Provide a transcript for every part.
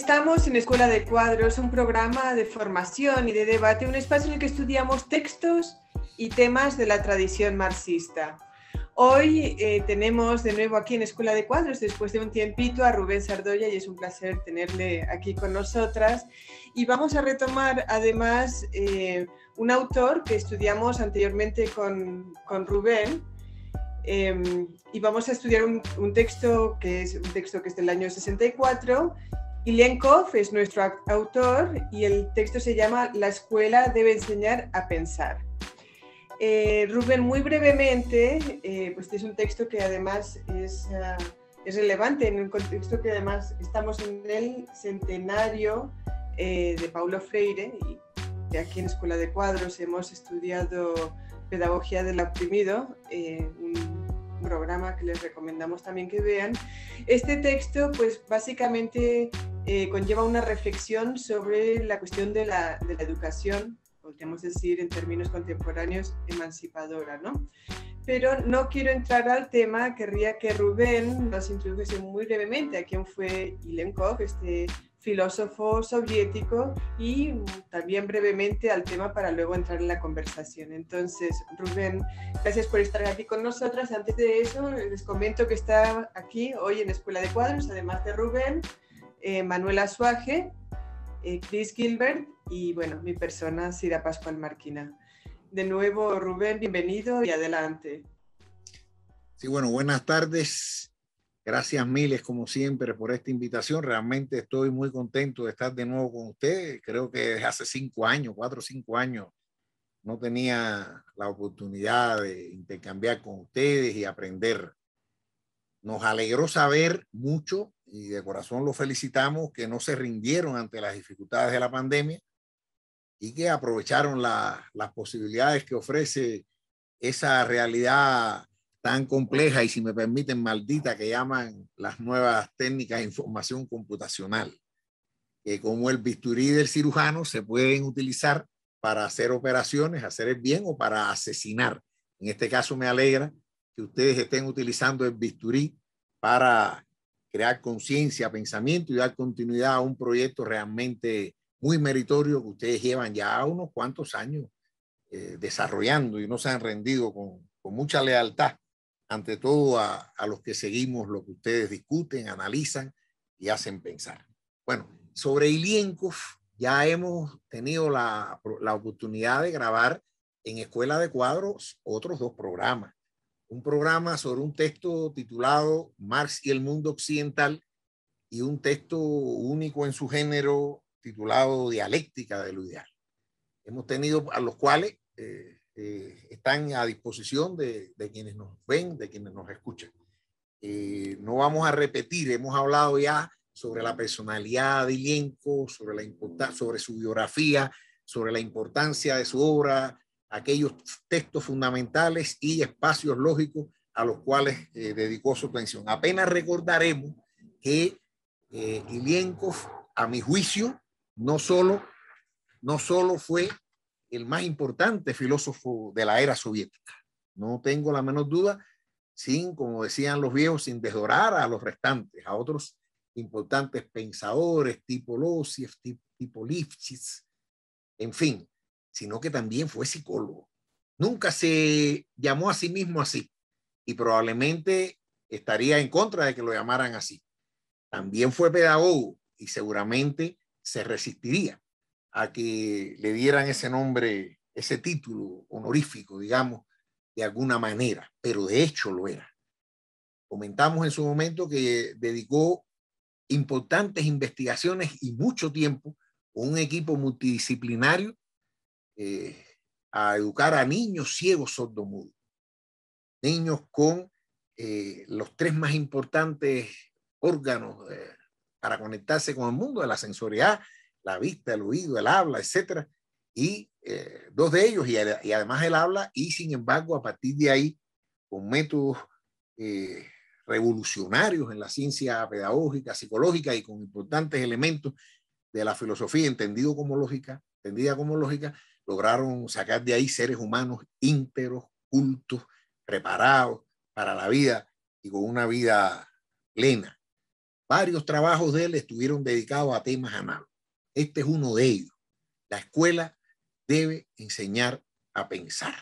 Estamos en Escuela de Cuadros, un programa de formación y de debate, un espacio en el que estudiamos textos y temas de la tradición marxista. Hoy eh, tenemos de nuevo aquí en Escuela de Cuadros, después de un tiempito, a Rubén Sardoya y es un placer tenerle aquí con nosotras. Y vamos a retomar además eh, un autor que estudiamos anteriormente con, con Rubén, em, y vamos a estudiar un, texto que es un texto que es del año 64 Ilenkov es nuestro autor y el texto se llama La escuela debe enseñar a pensar. Eh, Rubén, muy brevemente, eh, pues es un texto que además es, ah, es, relevante en un contexto que además estamos en el centenario eh, de Paulo Freire y aquí en Escuela de Cuadros hemos estudiado Pedagogía del Oprimido, un programa que les recomendamos también que vean. Este texto, pues básicamente eh, conlleva una reflexión sobre la cuestión de la, de la educación, podríamos decir en términos contemporáneos, emancipadora, ¿no? Pero no quiero entrar al tema, querría que Rubén nos introdujese muy brevemente a quién fue Ilenkov, este filósofo soviético, y también brevemente al tema para luego entrar en la conversación. Entonces, Rubén, gracias por estar aquí con nosotras. Antes de eso, les comento que está aquí hoy en Escuela de Cuadros, además de Rubén, eh, Manuela Suaje, eh, Chris Gilbert y bueno, mi persona, Sira Pascual Marquina. De nuevo, Rubén, bienvenido y adelante. Sí, bueno, buenas tardes. Gracias miles, como siempre, por esta invitación. Realmente estoy muy contento de estar de nuevo con ustedes. Creo que desde hace cinco años, cuatro o cinco años, no tenía la oportunidad de intercambiar con ustedes y aprender. Nos alegró saber mucho y de corazón los felicitamos que no se rindieron ante las dificultades de la pandemia y que aprovecharon las posibilidades que ofrece esa realidad tan compleja y, si me permiten, maldita que llaman las nuevas técnicas de información computacional, que como el bisturí del cirujano se pueden utilizar para hacer operaciones, hacer el bien o para asesinar. En este caso me alegra que ustedes estén utilizando el bisturí para crear conciencia, pensamiento y dar continuidad a un proyecto realmente muy meritorio que ustedes llevan ya unos cuantos años eh, desarrollando y no se han rendido con, con mucha lealtad, ante todo a, a, los que seguimos lo que ustedes discuten, analizan y hacen pensar. Bueno, sobre Ilienkov ya hemos tenido la, la oportunidad de grabar en Escuela de Cuadros otros dos programas un programa sobre un texto titulado Marx y el mundo occidental y un texto único en su género titulado Dialéctica de lo ideal. Hemos tenido a los cuales eh, eh, están a disposición de, quienes nos ven, de quienes nos escuchan. Eh, no vamos a repetir, hemos hablado ya sobre la personalidad de Ilienko, sobre, sobre su biografía, sobre la importancia de su obra, aquellos textos fundamentales y espacios lógicos a los cuales eh, dedicó su atención. Apenas recordaremos que eh, a mi juicio, no solo, no solo fue el más importante filósofo de la era soviética, no tengo la menor duda, sin, como decían los viejos, sin desdorar a los restantes, a otros importantes pensadores tipo Losiev, tipo, tipo en fin, sino que también fue psicólogo. Nunca se llamó a sí mismo así y probablemente estaría en contra de que lo llamaran así. También fue pedagogo y seguramente se resistiría a que le dieran ese nombre, ese título honorífico, digamos, de alguna manera, pero de hecho lo era. Comentamos en su momento que dedicó importantes investigaciones y mucho tiempo a un equipo multidisciplinario eh, a educar a niños ciegos sordomudos, niños con eh, los tres más importantes órganos eh, para conectarse con el mundo, la sensorialidad, la vista, el oído, el habla, etcétera, y dos de ellos, y, y, además el habla, y sin embargo, a partir de ahí, con métodos revolucionarios en la ciencia pedagógica, psicológica y con importantes elementos de la filosofía entendido como lógica, entendida como lógica, lograron sacar de ahí seres humanos ínteros, cultos, preparados para la vida y con una vida plena. Varios trabajos de él estuvieron dedicados a temas análogos. Este es uno de ellos. La escuela debe enseñar a pensar.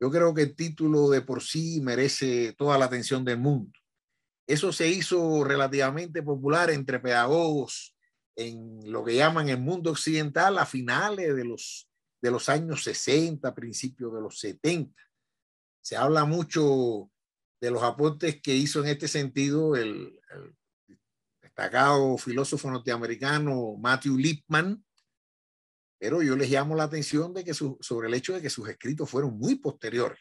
Yo creo que el título de por sí merece toda la atención del mundo. Eso se hizo relativamente popular entre pedagogos en lo que llaman el mundo occidental a finales de los de los años 60, principios de los 70. Se habla mucho de los aportes que hizo en este sentido el, destacado filósofo norteamericano Matthew Lipman, pero yo les llamo la atención de que sobre el hecho de que sus escritos fueron muy posteriores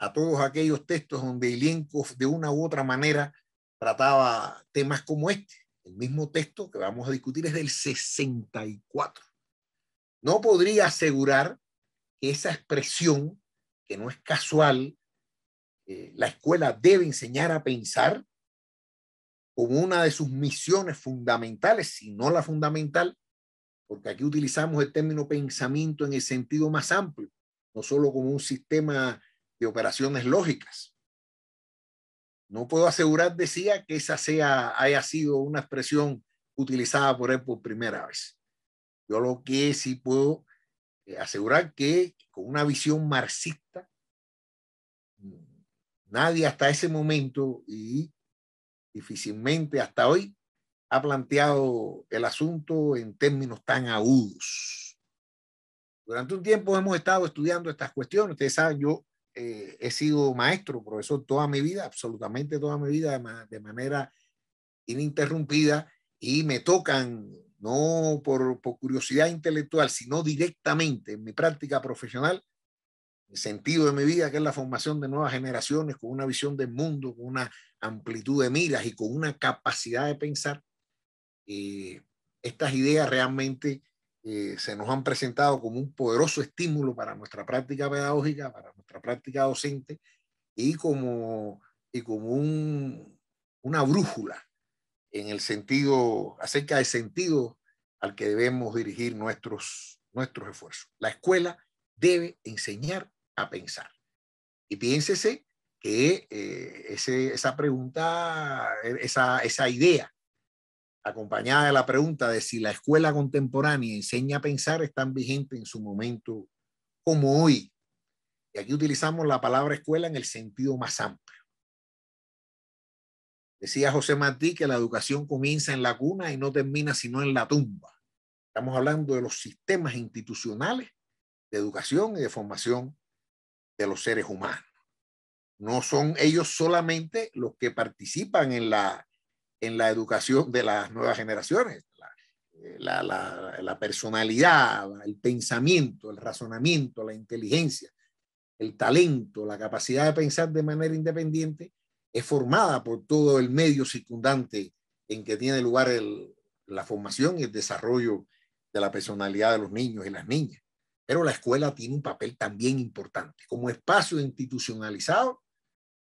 a todos aquellos textos donde Ilienkov de una u otra manera trataba temas como este. El mismo texto que vamos a discutir es del 64 no podría asegurar que esa expresión, que no es casual, eh, la escuela debe enseñar a pensar como una de sus misiones fundamentales, si no la fundamental, porque aquí utilizamos el término pensamiento en el sentido más amplio, no solo como un sistema de operaciones lógicas. No puedo asegurar, decía, que esa sea, haya sido una expresión utilizada por él por primera vez. Yo lo que sí puedo eh, asegurar que con una visión marxista, nadie hasta ese momento y difícilmente hasta hoy ha planteado el asunto en términos tan agudos. Durante un tiempo hemos estado estudiando estas cuestiones. Ustedes saben, yo eh, he sido maestro, profesor toda mi vida, absolutamente toda mi vida, de manera ininterrumpida, y me tocan no por, curiosidad intelectual, sino directamente en mi práctica profesional, el sentido de mi vida, que es la formación de nuevas generaciones con una visión del mundo, con una amplitud de miras y con una capacidad de pensar, eh, estas ideas realmente eh, se nos han presentado como un poderoso estímulo para nuestra práctica pedagógica, para nuestra práctica docente y como, como una brújula en el sentido, acerca del sentido al que debemos dirigir nuestros, nuestros esfuerzos. La escuela debe enseñar a pensar. Y piénsese que eh, esa pregunta, esa, esa idea, acompañada de la pregunta de si la escuela contemporánea enseña a pensar, es tan vigente en su momento como hoy. Y aquí utilizamos la palabra escuela en el sentido más amplio. Decía José Martí que la educación comienza en la cuna y no termina sino en la tumba. Estamos hablando de los sistemas institucionales de educación y de formación de los seres humanos. No son ellos solamente los que participan en la, en la educación de las nuevas generaciones. la, eh, personalidad, el pensamiento, el razonamiento, la inteligencia, el talento, la capacidad de pensar de manera independiente, es formada por todo el medio circundante en que tiene lugar la formación y el desarrollo de la personalidad de los niños y las niñas. Pero la escuela tiene un papel también importante como espacio institucionalizado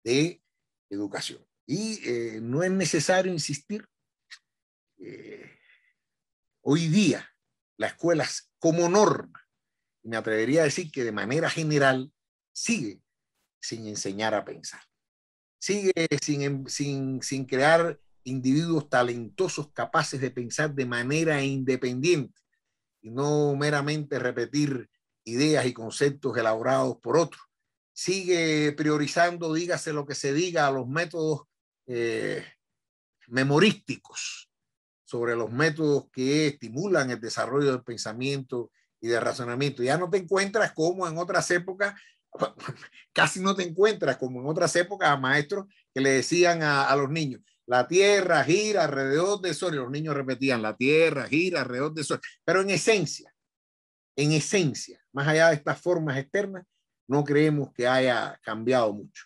de educación. Y eh, no es necesario insistir, eh, hoy día la escuela como norma, me atrevería a decir que de manera general sigue sin enseñar a pensar sigue em, sin, crear individuos talentosos capaces de pensar de manera independiente y no meramente repetir ideas y conceptos elaborados por otros. Sigue priorizando, dígase lo que se diga, a los métodos eh, memorísticos sobre los métodos que estimulan el desarrollo del pensamiento y del razonamiento. Ya no te encuentras como en otras épocas casi no te encuentras como en otras épocas a maestros que le decían a, los niños, la tierra gira alrededor de sol, y los niños repetían, la tierra gira alrededor de sol, pero en esencia, en esencia, más allá de estas formas externas, no creemos que haya cambiado mucho.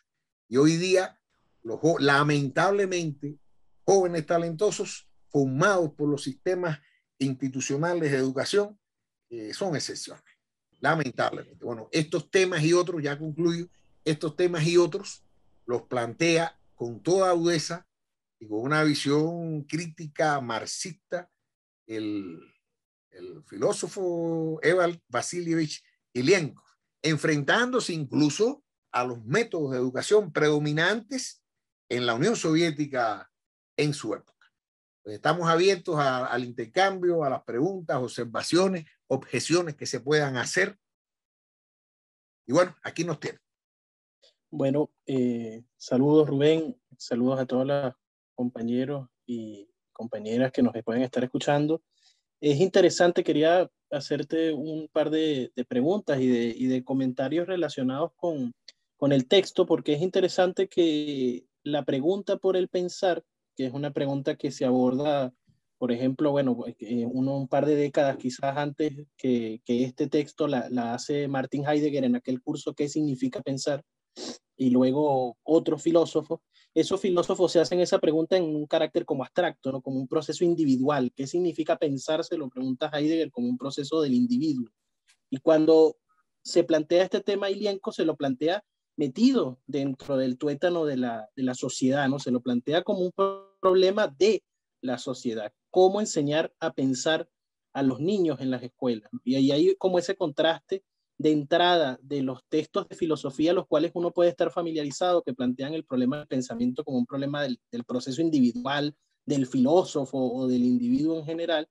Y hoy día, los, lamentablemente, jóvenes talentosos formados por los sistemas institucionales de educación eh, son excepciones lamentablemente. Bueno, estos temas y otros, ya concluyo, estos temas y otros los plantea con toda agudeza y con una visión crítica marxista el, filósofo Eval Vasilievich Ilienko, enfrentándose incluso a los métodos de educación predominantes en la Unión Soviética en su época. Pues, estamos abiertos al intercambio, a las preguntas, observaciones, objeciones que se puedan hacer. Y bueno, aquí nos tienen. Bueno, eh, saludos Rubén, saludos a todos los compañeros y compañeras que nos pueden estar escuchando. Es interesante, quería hacerte un par de, preguntas y de, comentarios relacionados con, con el texto, porque es interesante que la pregunta por el pensar que es una pregunta que se aborda, por ejemplo, bueno, eh, eh, uno un par de décadas quizás antes que, que este texto la, hace Martin Heidegger en aquel curso ¿Qué significa pensar? Y luego otro filósofo Esos filósofos se hacen esa pregunta en un carácter como abstracto, ¿no? como un proceso individual. ¿Qué significa pensar? Se lo pregunta Heidegger como un proceso del individuo. Y cuando se plantea este tema, Ilienko se lo plantea metido dentro del tuétano de la, de la, sociedad, ¿no? Se lo plantea como un problema de la sociedad, cómo enseñar a pensar a los niños en las escuelas. Y ahí hay como ese contraste de entrada de los textos de filosofía, los cuales uno puede estar familiarizado, que plantean el problema del pensamiento como un problema del, proceso individual, del filósofo o del individuo en general.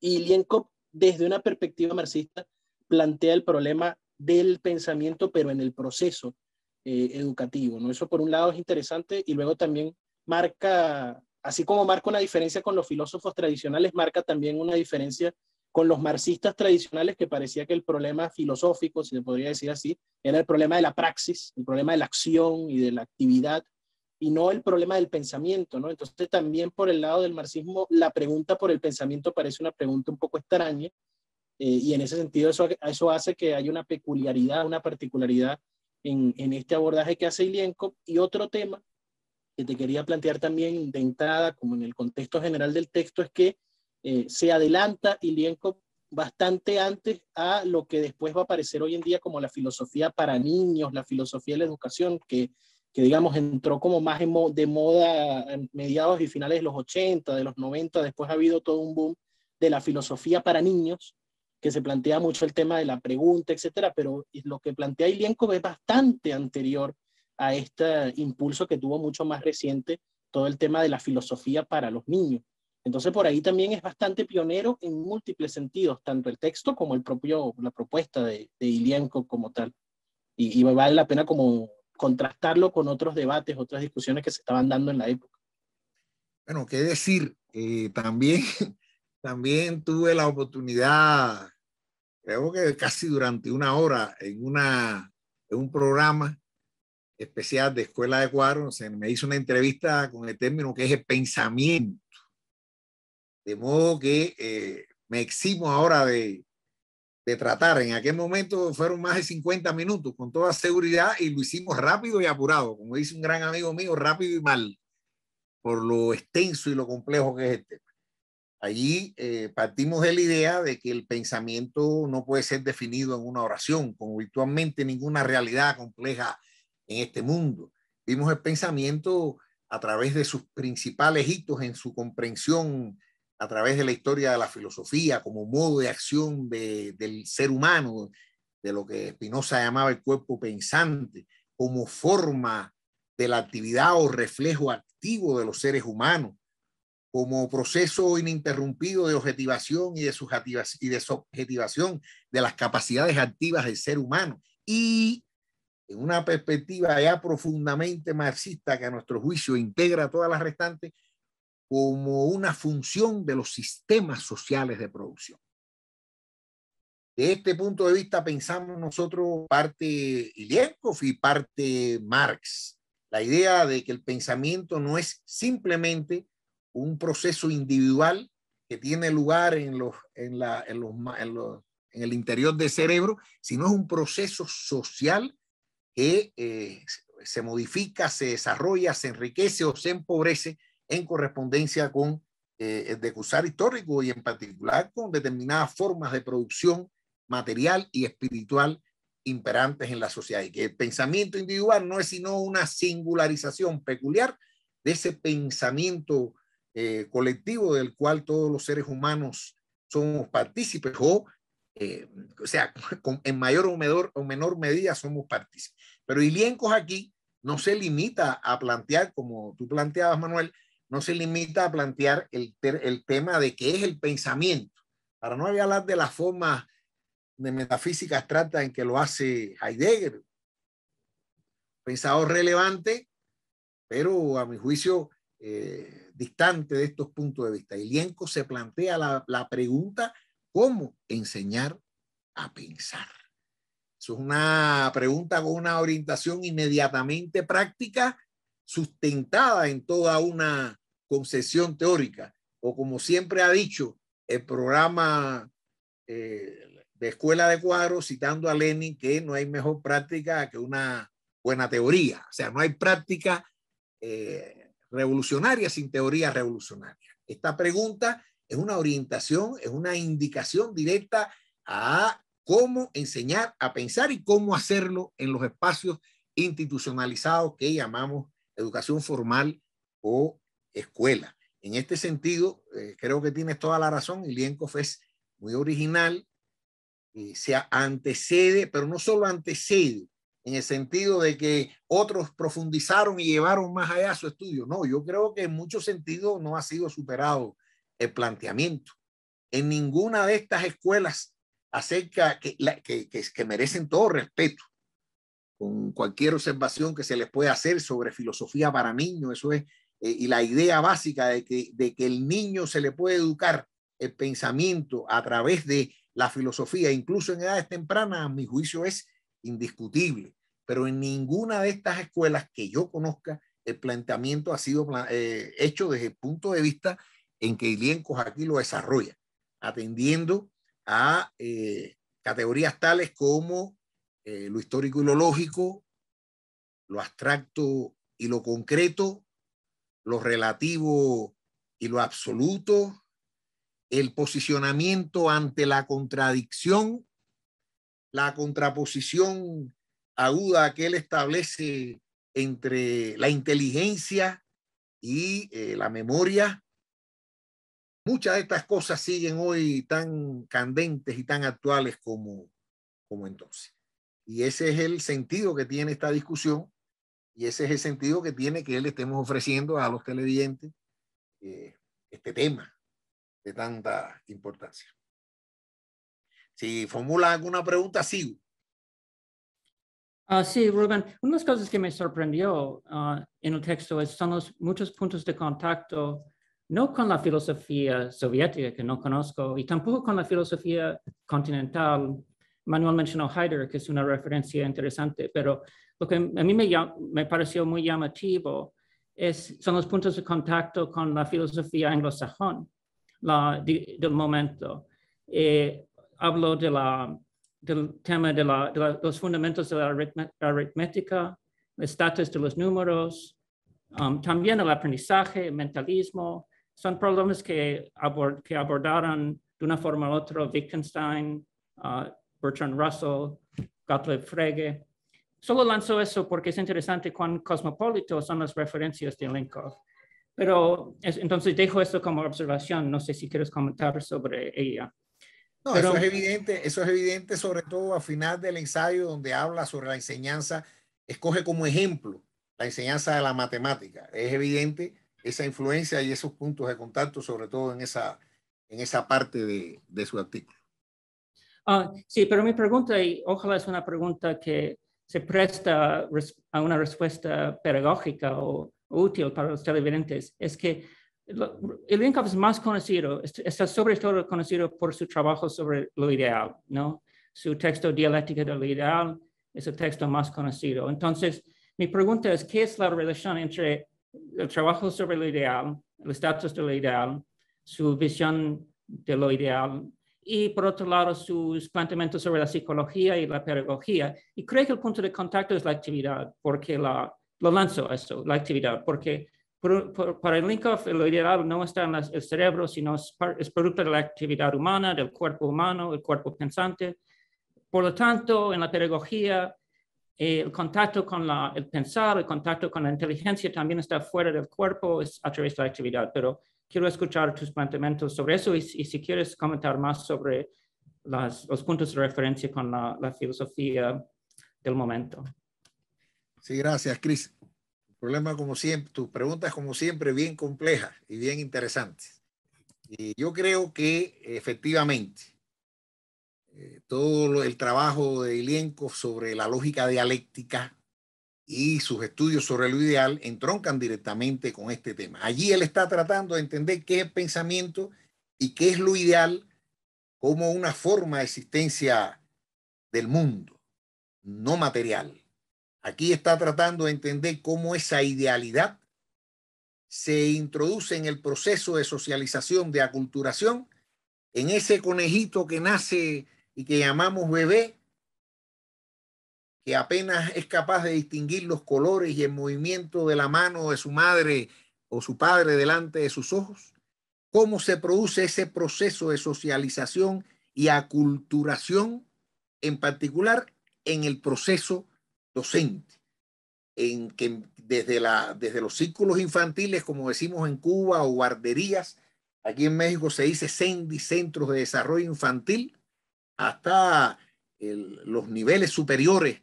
Y Lienko desde una perspectiva marxista, plantea el problema del pensamiento, pero en el proceso eh, educativo. ¿no? Eso por un lado es interesante y luego también marca, así como marca una diferencia con los filósofos tradicionales, marca también una diferencia con los marxistas tradicionales que parecía que el problema filosófico, si se podría decir así, era el problema de la praxis, el problema de la acción y de la actividad, y no el problema del pensamiento, ¿no? Entonces también por el lado del marxismo, la pregunta por el pensamiento parece una pregunta un poco extraña, eh, y en ese sentido eso, hace que haya una peculiaridad, una particularidad en, este abordaje que hace Ilienko. Y otro tema que te quería plantear también de entrada, como en el contexto general del texto, es que eh, se adelanta Ilienko bastante antes a lo que después va a aparecer hoy en día como la filosofía para niños, la filosofía de la educación, que, que digamos entró como más de moda en mediados y finales de los 80, de los 90, después ha habido todo un boom de la filosofía para niños, que se plantea mucho el tema de la pregunta, etcétera, pero lo que plantea Ilienko es bastante anterior a este impulso que tuvo mucho más reciente todo el tema de la filosofía para los niños. Entonces, por ahí también es bastante pionero en múltiples sentidos, tanto el texto como el propio, la propuesta de, de Ilienko como tal. Y, y, vale la pena como contrastarlo con otros debates, otras discusiones que se estaban dando en la época. Bueno, qué decir, eh, también, también tuve la oportunidad, creo que casi durante una hora, en, una, en un programa especial de Escuela de Cuadros me hizo una entrevista con el término que es el pensamiento. De modo que eh, me eximo ahora de, tratar. En aquel momento fueron más de 50 minutos con toda seguridad y lo hicimos rápido y apurado, como dice un gran amigo mío, rápido y mal, por lo extenso y lo complejo que es este tema. Allí eh, partimos de la idea de que el pensamiento no puede ser definido en una oración, como virtualmente ninguna realidad compleja en este mundo. Vimos el pensamiento a través de sus principales hitos en su comprensión a través de la historia de la filosofía como modo de acción del ser humano, de lo que Spinoza llamaba el cuerpo pensante, como forma de la actividad o reflejo activo de los seres humanos, como proceso ininterrumpido de objetivación y de, subjetivación, y de subjetivación de las capacidades activas del ser humano y en una perspectiva ya profundamente marxista que a nuestro juicio integra todas las restantes, como una función de los sistemas sociales de producción. De este punto de vista pensamos nosotros parte Ilienkov y parte Marx. La idea de que el pensamiento no es simplemente un proceso individual que tiene lugar en, los, en, la, los, en, en el interior del cerebro, sino es un proceso social que eh, se modifica, se desarrolla, se enriquece o se empobrece en correspondencia con eh, el decursar histórico y en particular con determinadas formas de producción material y espiritual imperantes en la sociedad y que el pensamiento individual no es sino una singularización peculiar de ese pensamiento eh, colectivo del cual todos los seres humanos somos partícipes o eh, o sea, en mayor o menor, medida somos partícipes. Pero liencos aquí no se limita a plantear, como tú planteabas, Manuel, no se limita a plantear el, tema de qué es el pensamiento, para no hablar de las formas de metafísica abstracta en que lo hace Heidegger, pensador relevante, pero a mi juicio eh, distante de estos puntos de vista. Ilienko se plantea la pregunta ¿Cómo enseñar a pensar? Es una pregunta con una orientación inmediatamente práctica, sustentada en toda una concesión teórica. O como siempre ha dicho el programa eh, de Escuela de Cuadros, citando a Lenin, que no hay mejor práctica que una buena teoría. O sea, no hay práctica eh, revolucionaria sin teoría revolucionaria. Esta pregunta es una orientación, es una indicación directa a cómo enseñar a pensar y cómo hacerlo en los espacios institucionalizados que llamamos educación formal o escuela. En este sentido, eh, creo que tienes toda la razón, Ilienkov es muy original, se antecede, pero no solo antecede, en el sentido de que otros profundizaron y llevaron más allá su estudio. No, yo creo que en muchos sentidos no ha sido superado el planteamiento. En ninguna de estas escuelas acerca que, que, merecen todo respeto, con cualquier observación que se les pueda hacer sobre filosofía para niños, eso es, eh, y la idea básica de que, de que el niño se le puede educar el pensamiento a través de la filosofía, incluso en edades tempranas, a mi juicio es indiscutible. Pero en ninguna de estas escuelas que yo conozca, el planteamiento ha sido eh, hecho desde el punto de vista en que Ilienco aquí lo desarrolla, atendiendo a eh, categorías tales como eh, lo histórico y lo lógico, lo abstracto y lo concreto, lo relativo y lo absoluto, el posicionamiento ante la contradicción, la contraposición aguda que él establece entre la inteligencia y eh, la memoria, Muchas de estas cosas siguen hoy tan candentes y tan actuales como, entonces. Y ese es el sentido que tiene esta discusión y ese es el sentido que tiene que le estemos ofreciendo a los televidentes eh, este tema de tanta importancia. Si formula alguna pregunta, sigo. Ah, sí, Rubén, unas cosas que me sorprendió ah, en el texto es, son los muchos puntos de contacto no con la filosofía soviética que no conozco y tampoco con la filosofía continental. Manuel mencionó Heidegger, que es una referencia interesante, pero lo que a mí me, me pareció muy llamativo es, son los puntos de contacto con la filosofía anglosajón del momento. Eh, hablo del tema de, los fundamentos de la aritmética, el estatus de los números, um, también el aprendizaje, el mentalismo, son problemas que, abord que abordaron de una forma u otra Wittgenstein, ah, Bertrand Russell, Gottlieb Frege. Solo lanzo eso porque es interesante cuán cosmopolitos son las referencias de Linkov. Pero entonces dejo esto como observación, no sé si quieres comentar sobre ella. No, Pero, eso es evidente, eso es evidente sobre todo al final del ensayo donde habla sobre la enseñanza, escoge como ejemplo la enseñanza de la matemática. Es evidente esa influencia y esos puntos de contacto, sobre todo en esa, en esa parte de, de su artículo. Ah, sí, pero mi pregunta, y ojalá es una pregunta que se presta a una respuesta pedagógica o útil para los televidentes, es que Ilinkoff es más conocido, está sobre todo conocido por su trabajo sobre lo ideal, ¿no? Su texto Dialéctica de lo Ideal es el texto más conocido. Entonces, mi pregunta es, ¿qué es la relación entre el trabajo sobre lo ideal, el estatus de lo ideal, su visión de lo ideal y por otro lado sus planteamientos sobre la psicología y la pedagogía. Y creo que el punto de contacto es la actividad, porque la, lo lanzo eso, la actividad, porque para el Linkoff lo ideal no está en el cerebro, sino es producto de la actividad humana, del cuerpo humano, el cuerpo pensante. Por lo tanto, en la pedagogía eh, el contacto con el pensar, el contacto con la inteligencia también está fuera del cuerpo, es a través de la actividad, pero quiero escuchar tus planteamientos sobre eso y, si quieres comentar más sobre los puntos de referencia con la, filosofía del momento. Sí, gracias, Cris. Problema como siempre, tus preguntas como siempre bien complejas y bien interesantes. Y yo creo que efectivamente eh, todo el trabajo de Ilienkov sobre la lógica dialéctica y sus estudios sobre lo ideal entroncan directamente con este tema. Allí él está tratando de entender qué es pensamiento y qué es lo ideal como una forma de existencia del mundo, no material. Aquí está tratando de entender cómo esa idealidad se introduce en el proceso de socialización, de aculturación, en ese conejito que nace y que llamamos bebé, que apenas es capaz de distinguir los colores y el movimiento de la mano de su madre o su padre delante de sus ojos, cómo se produce ese proceso de socialización y aculturación, en particular en el proceso docente, en que desde, la, desde los círculos infantiles, como decimos en Cuba, o guarderías, aquí en México se dice CENDI, Centros de Desarrollo Infantil, hasta los niveles superiores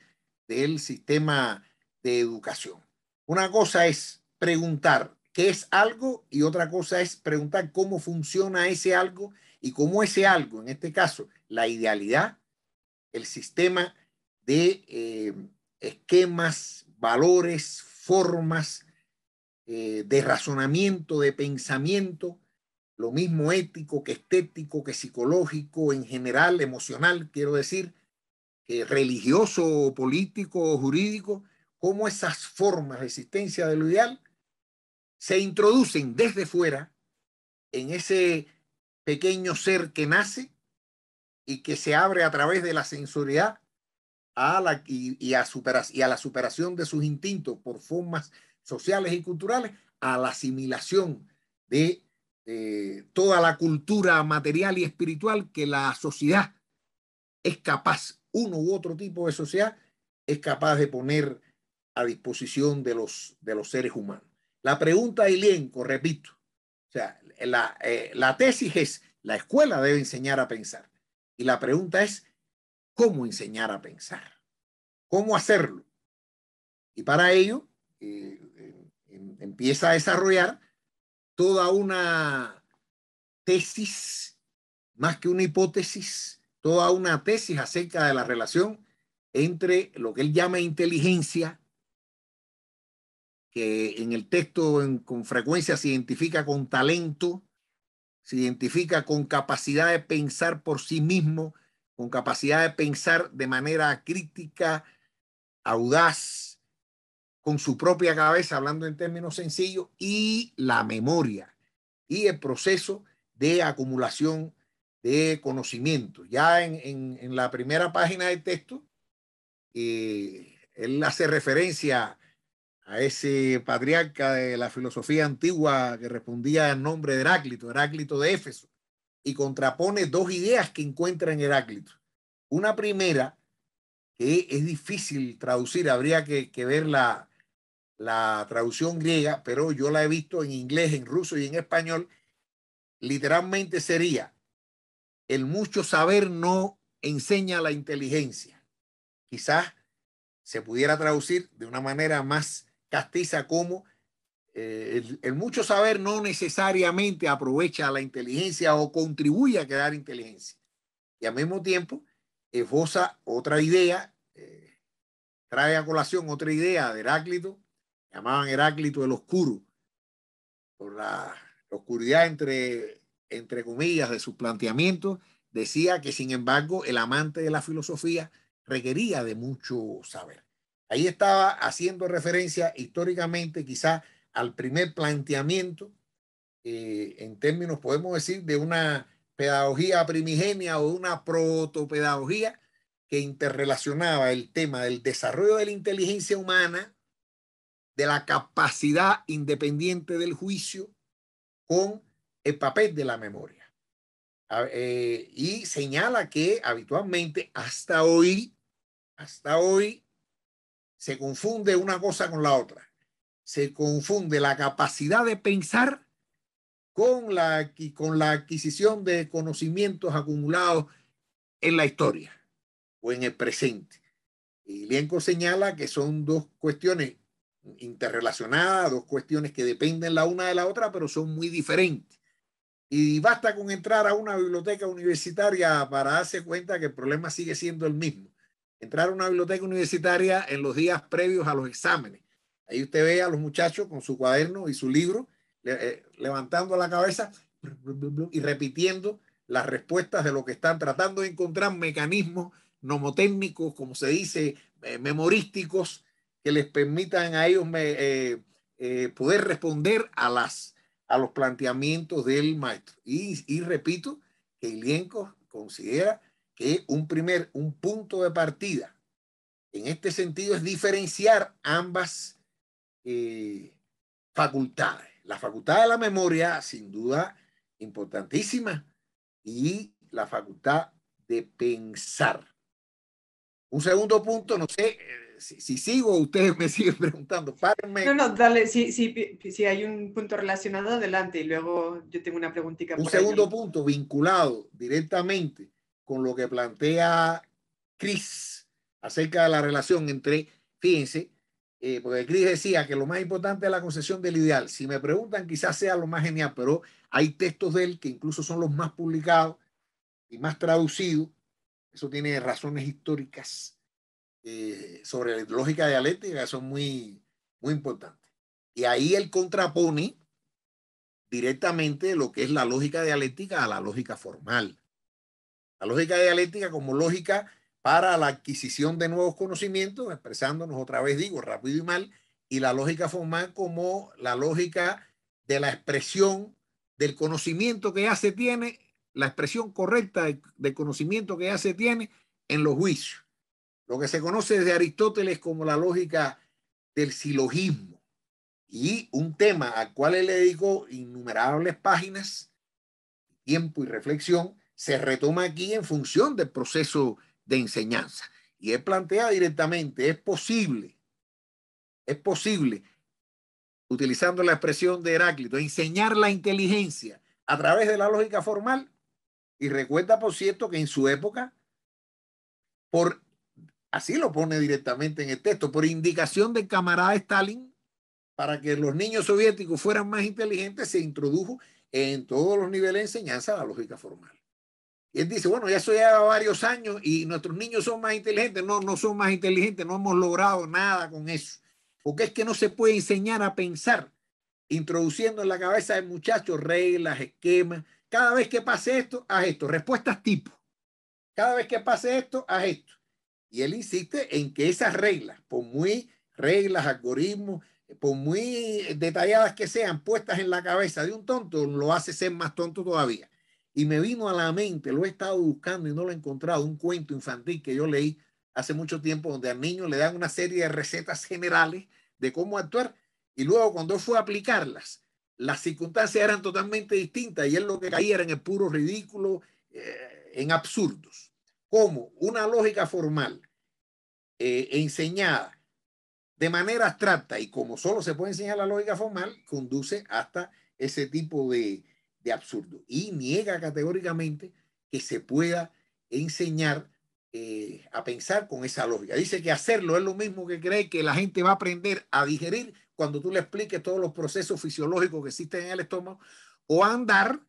del sistema de educación. Una cosa es preguntar qué es algo y otra cosa es preguntar cómo funciona ese algo y cómo ese algo, en este caso, la idealidad, el sistema de eh, esquemas, valores, formas eh, de razonamiento, de pensamiento, lo mismo ético que estético, que psicológico, en general, emocional, quiero decir, religioso, político, jurídico, como esas formas de existencia del ideal se introducen desde fuera en ese pequeño ser que nace y que se abre a través de la sensualidad a la, y a la superación de sus instintos por formas sociales y culturales, a la asimilación de eh, toda la cultura material y espiritual que la sociedad es capaz, uno u otro tipo de sociedad, es capaz de poner a disposición de los, seres humanos. La pregunta de elenco, repito, o sea, eh, la, tesis es, la escuela debe enseñar a pensar. Y la pregunta es, ¿cómo enseñar a pensar? ¿Cómo hacerlo? Y para ello eh, em, empieza a desarrollar toda una tesis, más que una hipótesis, toda una tesis acerca de la relación entre lo que él llama inteligencia, que en el texto con frecuencia se identifica con talento, se identifica con capacidad de pensar por sí mismo, con capacidad de pensar de manera crítica, audaz, con su propia cabeza, hablando en términos sencillos, y la memoria y el proceso de acumulación de conocimiento. Ya en, la primera página del texto, eh, él hace referencia a ese patriarca de la filosofía antigua que respondía al nombre de Heráclito, Heráclito de Éfeso, y contrapone dos ideas que encuentra en Heráclito. Una primera, que es difícil traducir, habría que, verla la traducción griega, pero yo la he visto en inglés, en ruso y en español, literalmente sería, el mucho saber no enseña la inteligencia. Quizás se pudiera traducir de una manera más castiza como eh, el, mucho saber no necesariamente aprovecha la inteligencia o contribuye a crear inteligencia. Y al mismo tiempo, esboza otra idea, eh, trae a colación otra idea de Heráclito llamaban Heráclito el Oscuro, por la oscuridad entre, entre comillas de sus planteamientos, decía que sin embargo el amante de la filosofía requería de mucho saber. Ahí estaba haciendo referencia históricamente quizás al primer planteamiento, eh, en términos podemos decir de una pedagogía primigenia o una protopedagogía que interrelacionaba el tema del desarrollo de la inteligencia humana de la capacidad independiente del juicio con el papel de la memoria. Eh, y señala que habitualmente hasta hoy, hasta hoy, se confunde una cosa con la otra. Se confunde la capacidad de pensar con la, con la adquisición de conocimientos acumulados en la historia o en el presente. Y Lienko señala que son dos cuestiones interrelacionadas, dos cuestiones que dependen la una de la otra, pero son muy diferentes. Y basta con entrar a una biblioteca universitaria para darse cuenta que el problema sigue siendo el mismo. Entrar a una biblioteca universitaria en los días previos a los exámenes. Ahí usted ve a los muchachos con su cuaderno y su libro eh, levantando la cabeza y repitiendo las respuestas de lo que están tratando de encontrar mecanismos nomotécnicos, como se dice, eh, memorísticos que les permitan a ellos eh, eh, poder responder a, las, a los planteamientos del maestro. Y, repito, que Ilienko considera que un primer, un punto de partida en este sentido es diferenciar ambas eh, facultades. La facultad de la memoria, sin duda, importantísima, y la facultad de pensar. Un segundo punto, no sé, si, sigo, ustedes me siguen preguntando, párenme. No, no, dale, si, hay un punto relacionado, adelante, y luego yo tengo una preguntita. Un segundo punto vinculado directamente con lo que plantea Chris acerca de la relación entre, fíjense, eh, porque Cris decía que lo más importante es la concepción del ideal. Si me preguntan, quizás sea lo más genial, pero hay textos de él que incluso son los más publicados y más traducidos. Eso tiene razones históricas eh, sobre la lógica dialéctica son muy, muy importante Y ahí él contrapone directamente lo que es la lógica dialéctica a la lógica formal. La lógica dialéctica como lógica para la adquisición de nuevos conocimientos, expresándonos otra vez, digo, rápido y mal, y la lógica formal como la lógica de la expresión del conocimiento que ya se tiene, la expresión correcta del conocimiento que ya se tiene en los juicios lo que se conoce desde Aristóteles como la lógica del silogismo y un tema al cual él le dedicó innumerables páginas, tiempo y reflexión, se retoma aquí en función del proceso de enseñanza. Y él plantea directamente, es posible, es posible, utilizando la expresión de Heráclito, enseñar la inteligencia a través de la lógica formal. Y recuerda, por cierto, que en su época, por Así lo pone directamente en el texto, por indicación del camarada Stalin, para que los niños soviéticos fueran más inteligentes, se introdujo en todos los niveles de enseñanza la lógica formal. Y él dice, bueno, ya eso lleva varios años y nuestros niños son más inteligentes. No, no son más inteligentes, no hemos logrado nada con eso. Porque es que no se puede enseñar a pensar, introduciendo en la cabeza del muchacho reglas, esquemas. Cada vez que pase esto, haz esto. Respuestas tipo. Cada vez que pase esto, haz esto. Y él insiste en que esas reglas, por muy reglas, algoritmos, por muy detalladas que sean, puestas en la cabeza de un tonto, lo hace ser más tonto todavía. Y me vino a la mente, lo he estado buscando y no lo he encontrado, un cuento infantil que yo leí hace mucho tiempo, donde al niño le dan una serie de recetas generales de cómo actuar, y luego cuando fue a aplicarlas, las circunstancias eran totalmente distintas y él lo que caía era en el puro ridículo, eh, en absurdos como una lógica formal eh, enseñada de manera abstracta y como solo se puede enseñar la lógica formal, conduce hasta ese tipo de, absurdo y niega categóricamente que se pueda enseñar eh, a pensar con esa lógica. Dice que hacerlo es lo mismo que cree que la gente va a aprender a digerir cuando tú le expliques todos los procesos fisiológicos que existen en el estómago o andar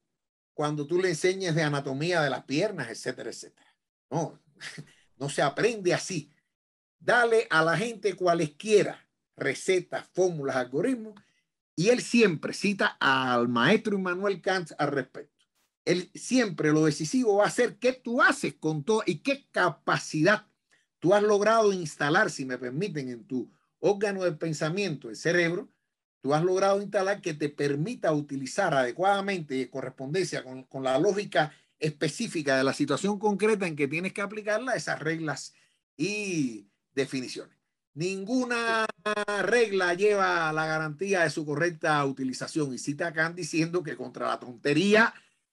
cuando tú le enseñes de anatomía de las piernas, etcétera, etcétera. No, no se aprende así. Dale a la gente cualesquiera recetas, fórmulas, algoritmos, y él siempre cita al maestro Immanuel Kant al respecto. Él siempre lo decisivo va a ser qué tú haces con todo y qué capacidad tú has logrado instalar, si me permiten, en tu órgano de pensamiento, el cerebro, tú has logrado instalar que te permita utilizar adecuadamente y en correspondencia con, con la lógica específica de la situación concreta en que tienes que aplicarla, esas reglas y definiciones. Ninguna regla lleva la garantía de su correcta utilización. Y cita acá diciendo que contra la tontería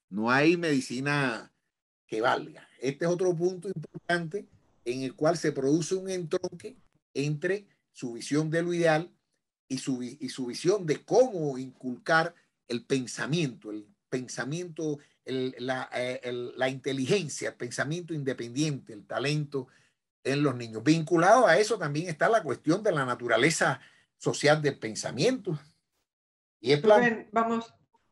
no hay medicina que valga. Este es otro punto importante en el cual se produce un entronque entre su visión de lo ideal y su, y su visión de cómo inculcar el pensamiento, el pensamiento eh, la, inteligencia, el pensamiento independiente, el talento en los niños. Vinculado a eso también está la cuestión de la naturaleza social del pensamiento. Y es plan... vamos.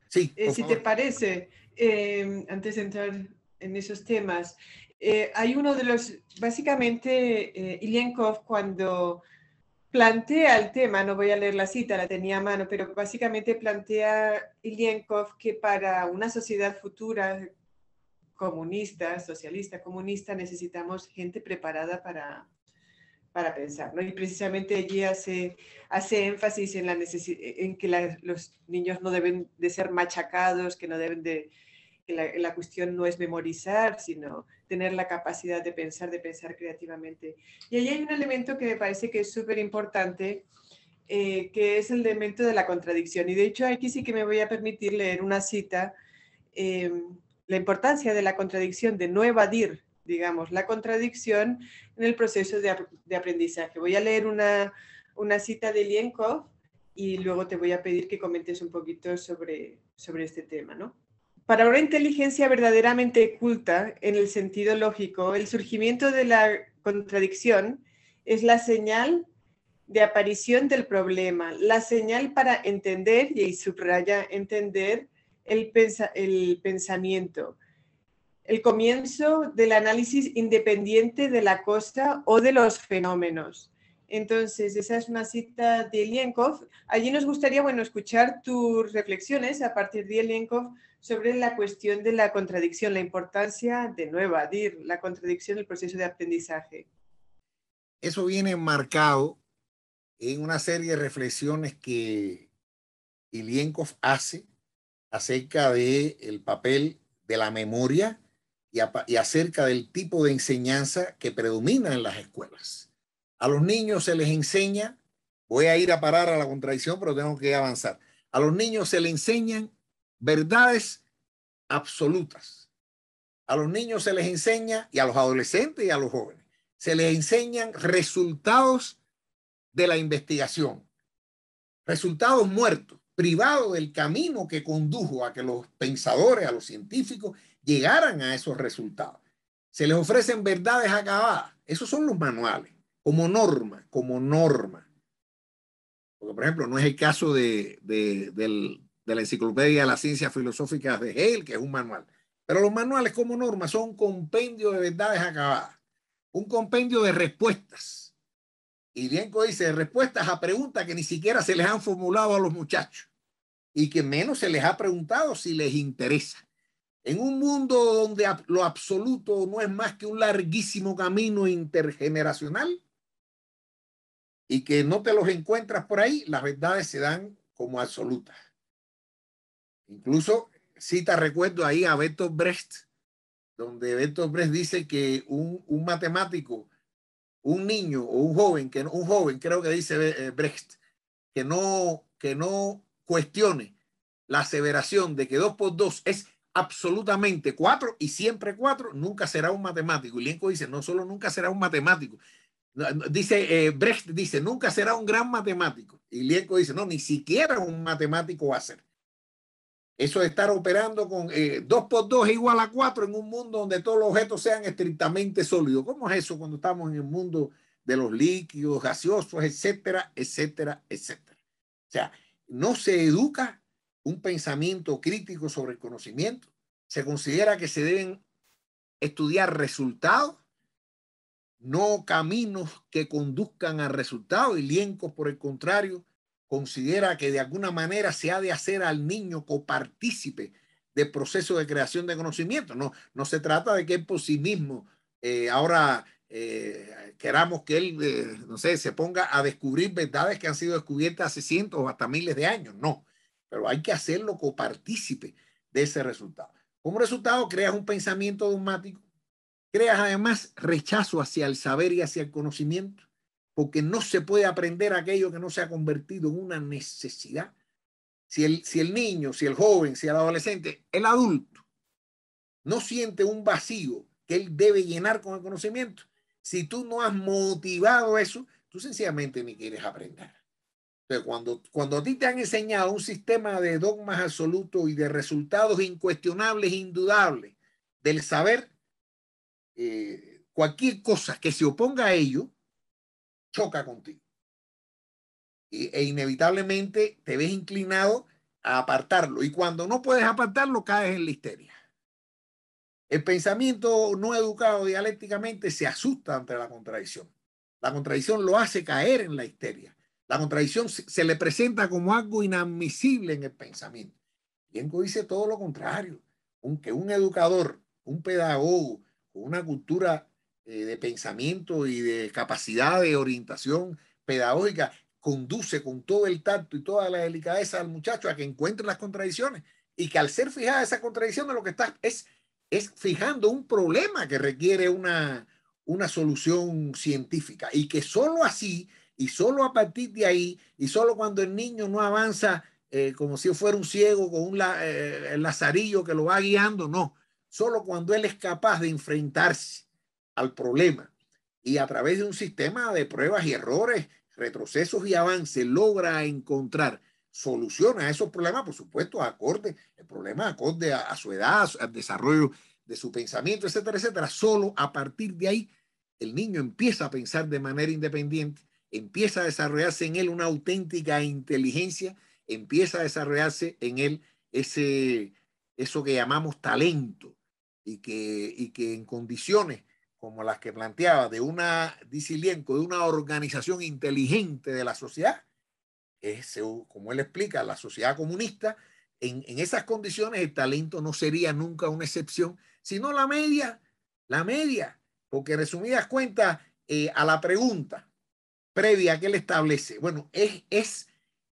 Sí, eh, si te parece, em, antes de entrar en esos temas, eh, hay uno de los, básicamente, Ilienkov cuando plantea el tema, no voy a leer la cita, la tenía a mano, pero básicamente plantea Ilyenkov que para una sociedad futura comunista, socialista, comunista, necesitamos gente preparada para, para pensar. Y precisamente allí hace, hace énfasis en, la en que los niños no deben de ser machacados, que no deben de... Que la, la cuestión no es memorizar, sino tener la capacidad de pensar, de pensar creativamente. Y ahí hay un elemento que me parece que es súper importante, eh, que es el elemento de la contradicción. Y de hecho aquí sí que me voy a permitir leer una cita, em, la importancia de la contradicción, de no evadir, digamos, la contradicción en el proceso de, aprendizaje. Voy a leer una, cita de Lienkov y luego te voy a pedir que comentes un poquito sobre, sobre este tema, ¿no? Para una inteligencia verdaderamente culta, en el sentido lógico, el surgimiento de la contradicción es la señal de aparición del problema, la señal para entender, y subraya entender, el, pensamiento, el comienzo del análisis independiente de la cosa o de los fenómenos. Entonces, esa es una cita de Lienkov. Allí nos gustaría, bueno, escuchar tus reflexiones a partir de Lienkov sobre la cuestión de la contradicción, la importancia de no evadir la contradicción del proceso de aprendizaje. Eso viene marcado en una serie de reflexiones que lienkov hace acerca del el papel de la memoria y acerca del tipo de enseñanza que predomina en las escuelas. A los niños se les enseña, voy a ir a parar a la contradicción, pero tengo que avanzar. A los niños se les enseñan verdades absolutas. A los niños se les enseña, y a los adolescentes y a los jóvenes, se les enseñan resultados de la investigación, resultados muertos, privados del camino que condujo a que los pensadores, a los científicos, llegaran a esos resultados. Se les ofrecen verdades acabadas. Esos son los manuales como norma, como norma. Porque, por ejemplo, no es el caso de, de, la Enciclopedia de las Ciencias Filosóficas de Hegel, que es un manual. Pero los manuales como norma son un compendio de verdades acabadas, un compendio de respuestas. Y bienco dice, respuestas a preguntas que ni siquiera se les han formulado a los muchachos y que menos se les ha preguntado si les interesa. En un mundo donde lo absoluto no es más que un larguísimo camino intergeneracional, y que no te los encuentras por ahí, las verdades se dan como absolutas. Incluso cita, recuerdo ahí a beto Brecht, donde Beto Brecht dice que un, matemático, un niño o un joven, que un joven creo que dice eh, Brecht, que no, que no cuestione la aseveración de que 2 por 2 es absolutamente 4 y siempre 4, nunca será un matemático. Y Lienko dice, no solo nunca será un matemático, Dice eh, Brecht, dice, nunca será un gran matemático. Y Lieko dice, no, ni siquiera un matemático va a ser. Eso de estar operando con eh, 2 por 2 igual a 4 en un mundo donde todos los objetos sean estrictamente sólidos. ¿Cómo es eso cuando estamos en el mundo de los líquidos, gaseosos, etcétera, etcétera, etcétera? O sea, no se educa un pensamiento crítico sobre el conocimiento. Se considera que se deben estudiar resultados no caminos que conduzcan al resultado. Y Lienco, por el contrario, considera que de alguna manera se ha de hacer al niño copartícipe del proceso de creación de conocimiento. No, no se trata de que él por sí mismo eh, ahora eh, queramos que él, eh, no sé, se ponga a descubrir verdades que han sido descubiertas hace cientos o hasta miles de años. No, pero hay que hacerlo copartícipe de ese resultado. Como resultado, creas un pensamiento dogmático creas además rechazo hacia el saber y hacia el conocimiento, porque no se puede aprender aquello que no se ha convertido en una necesidad. Si el, si el niño, si el joven, si el adolescente, el adulto, no siente un vacío que él debe llenar con el conocimiento, si tú no has motivado eso, tú sencillamente ni quieres aprender. Entonces, cuando, cuando a ti te han enseñado un sistema de dogmas absolutos y de resultados incuestionables, indudables del saber, eh, cualquier cosa que se oponga a ello choca contigo. E, e inevitablemente te ves inclinado a apartarlo. Y cuando no puedes apartarlo, caes en la histeria. El pensamiento no educado dialécticamente se asusta ante la contradicción. La contradicción lo hace caer en la histeria. La contradicción se le presenta como algo inadmisible en el pensamiento. Bienco dice todo lo contrario. Aunque un educador, un pedagogo, una cultura eh, de pensamiento y de capacidad de orientación pedagógica, conduce con todo el tacto y toda la delicadeza al muchacho a que encuentre las contradicciones y que al ser fijada esa contradicción de lo que está es, es fijando un problema que requiere una, solución científica y que sólo así y sólo a partir de ahí y sólo cuando el niño no avanza eh, como si fuera un ciego con un eh, el lazarillo que lo va guiando, no, solo cuando él es capaz de enfrentarse al problema y a través de un sistema de pruebas y errores, retrocesos y avances logra encontrar soluciones a esos problemas, por supuesto, acorde, el problema acorde a, su edad, al desarrollo de su pensamiento, etcétera, etcétera. Solo a partir de ahí el niño empieza a pensar de manera independiente, empieza a desarrollarse en él una auténtica inteligencia, empieza a desarrollarse en él ese, eso que llamamos talento, y que, y que en condiciones como las que planteaba de una disilienco, de una organización inteligente de la sociedad, es, como él explica, la sociedad comunista, en, en, esas condiciones el talento no sería nunca una excepción, sino la media, la media, porque resumidas cuentas, eh, a la pregunta previa que él establece, bueno, es, es,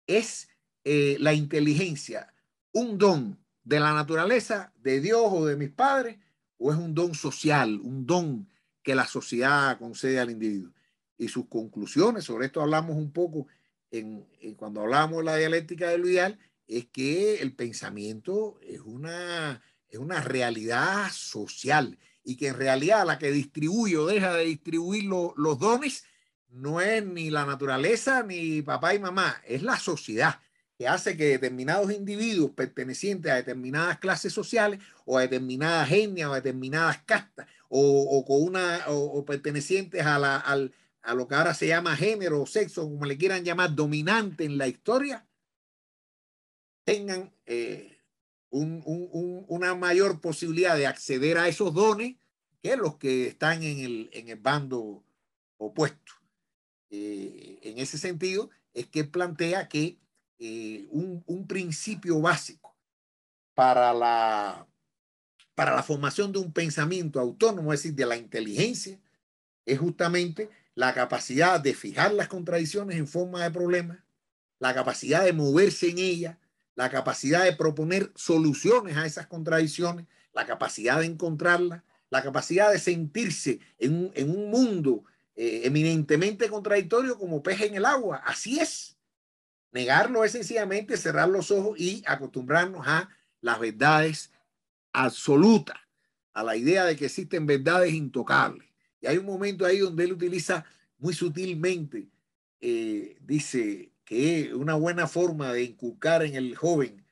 es eh, la inteligencia, un don de la naturaleza, de Dios o de mis padres, o es un don social, un don que la sociedad concede al individuo. Y sus conclusiones, sobre esto hablamos un poco en, cuando hablamos de la dialéctica del ideal, es que el pensamiento es una, es una realidad social y que en realidad la que distribuye o deja de distribuir los dones no es ni la naturaleza ni papá y mamá, es la sociedad hace que determinados individuos pertenecientes a determinadas clases sociales o a determinadas etnias o a determinadas castas o, con una pertenecientes a, la, lo que ahora se llama género o sexo, como le quieran llamar, dominante en la historia, tengan eh, una mayor posibilidad de acceder a esos dones que los que están en el, bando opuesto. Eh, en ese sentido, es que plantea que eh, un, principio básico para la, para la formación de un pensamiento autónomo, es decir, de la inteligencia, es justamente la capacidad de fijar las contradicciones en forma de problemas, la capacidad de moverse en ellas, la capacidad de proponer soluciones a esas contradicciones, la capacidad de encontrarlas, la capacidad de sentirse en un, mundo eh, eminentemente contradictorio como peje en el agua. Así es. Negarlo es sencillamente cerrar los ojos y acostumbrarnos a las verdades absolutas, a la idea de que existen verdades intocables. Y hay un momento ahí donde él utiliza muy sutilmente, eh, dice que una buena forma de inculcar en el joven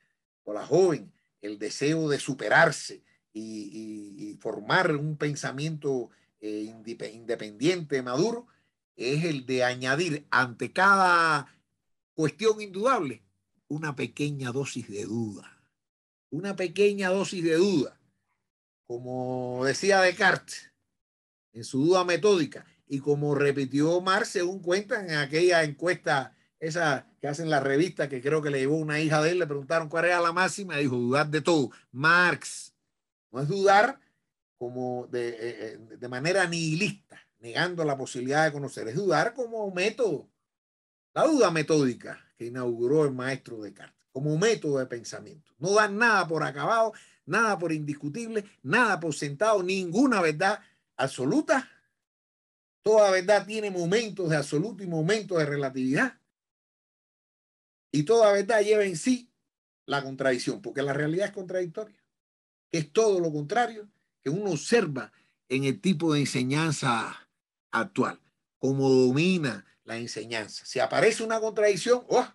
o la joven el deseo de superarse y, formar un pensamiento eh, independiente, maduro, es el de añadir ante cada Cuestión indudable, una pequeña dosis de duda. Una pequeña dosis de duda. Como decía Descartes, en su duda metódica, y como repitió Marx, según cuentan en aquella encuesta, esa que hacen la revista, que creo que le llevó una hija de él, le preguntaron cuál era la máxima, dijo dudar de todo. Marx, no es dudar como de, eh, eh, de manera nihilista, negando la posibilidad de conocer, es dudar como método, la duda metódica que inauguró el maestro Descartes como método de pensamiento. No dan nada por acabado, nada por indiscutible, nada por sentado, ninguna verdad absoluta. Toda verdad tiene momentos de absoluto y momentos de relatividad. Y toda verdad lleva en sí la contradicción, porque la realidad es contradictoria, es todo lo contrario que uno observa en el tipo de enseñanza actual, como domina enseñanza. Si aparece una contradicción, ¡oh!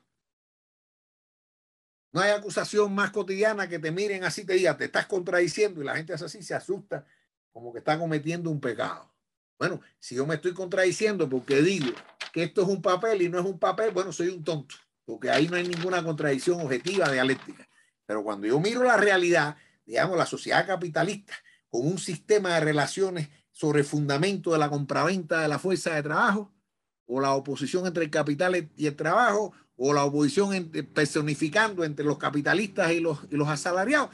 No hay acusación más cotidiana que te miren así, te digan, te estás contradiciendo y la gente hace así, se asusta como que está cometiendo un pecado. Bueno, si yo me estoy contradiciendo porque digo que esto es un papel y no es un papel, bueno, soy un tonto, porque ahí no hay ninguna contradicción objetiva dialéctica. Pero cuando yo miro la realidad, digamos, la sociedad capitalista, con un sistema de relaciones sobre fundamento de la compraventa de la fuerza de trabajo, o la oposición entre el capital y el trabajo, o la oposición eh, personificando entre los capitalistas y los, y los asalariados.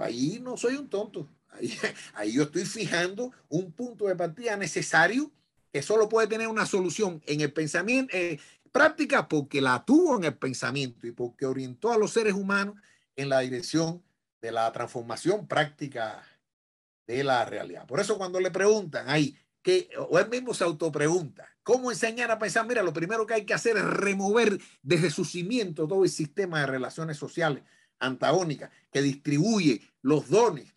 Ahí no soy un tonto. Ahí, yo estoy fijando un punto de partida necesario que solo puede tener una solución en el pensamiento, eh, práctica, porque la tuvo en el pensamiento y porque orientó a los seres humanos en la dirección de la transformación práctica de la realidad. Por eso cuando le preguntan ahí, que, o él mismo se autopregunta, ¿Cómo enseñar a pensar? Mira, lo primero que hay que hacer es remover desde su cimiento todo el sistema de relaciones sociales antagónicas que distribuye los dones